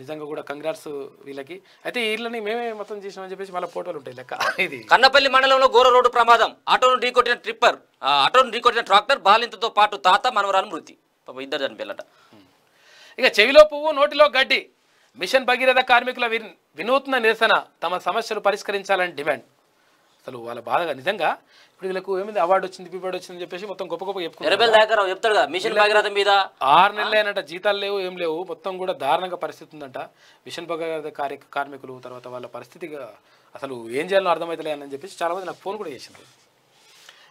నిజంగా కూడా కంగ్రాట్స్ వీళ్ళకి అయితే వీళ్ళని మేమే మొత్తం చేసినామని చెప్పేసి మళ్ళీ ఫోటోలు ఉంటాయి లెక్క ఇది కన్నపల్లి మండలంలో ఘోర రోడ్డు ప్రమాదం ఆటోను ఢీకొట్టిన ట్రిప్పర్ ఆటోను ఢీకొట్టిన ట్రాక్టర్ బాలింతతో పాటు తాత మనవరాలు మృతి ఇద్దరు చనిపోయారట ఇక చెవిలో పువ్వు నోటిలో గడ్డి మిషన్ భగీరథ కార్మికుల వినూత్న నిరసన తమ సమస్యలు పరిష్కరించాలని డిమాండ్ అసలు వాళ్ళ బాధగా నిజంగా ఇప్పుడు వీళ్ళకు ఏమైంది అవార్డు వచ్చింది బీబాడు వచ్చింది చెప్పేసి మొత్తం గొప్ప గొప్ప చెప్పుకుంటారు చెప్తాడు మిషన్ మీద ఆరు నెలలేనట జీతాలు లేవు ఏం లేవు మొత్తం కూడా దారుణంగా పరిస్థితి ఉందంట మిషన్ భగీరథ కార్య కార్మికులు తర్వాత వాళ్ళ పరిస్థితిగా అసలు ఏం చేయాలో అర్థమవుతలే అని చెప్పేసి చాలామంది నాకు ఫోన్ కూడా చేసింది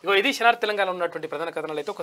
ఇగో ఇది శనార్ తెలంగాణ ఉన్నటువంటి ప్రధాన కథనాలు అయితే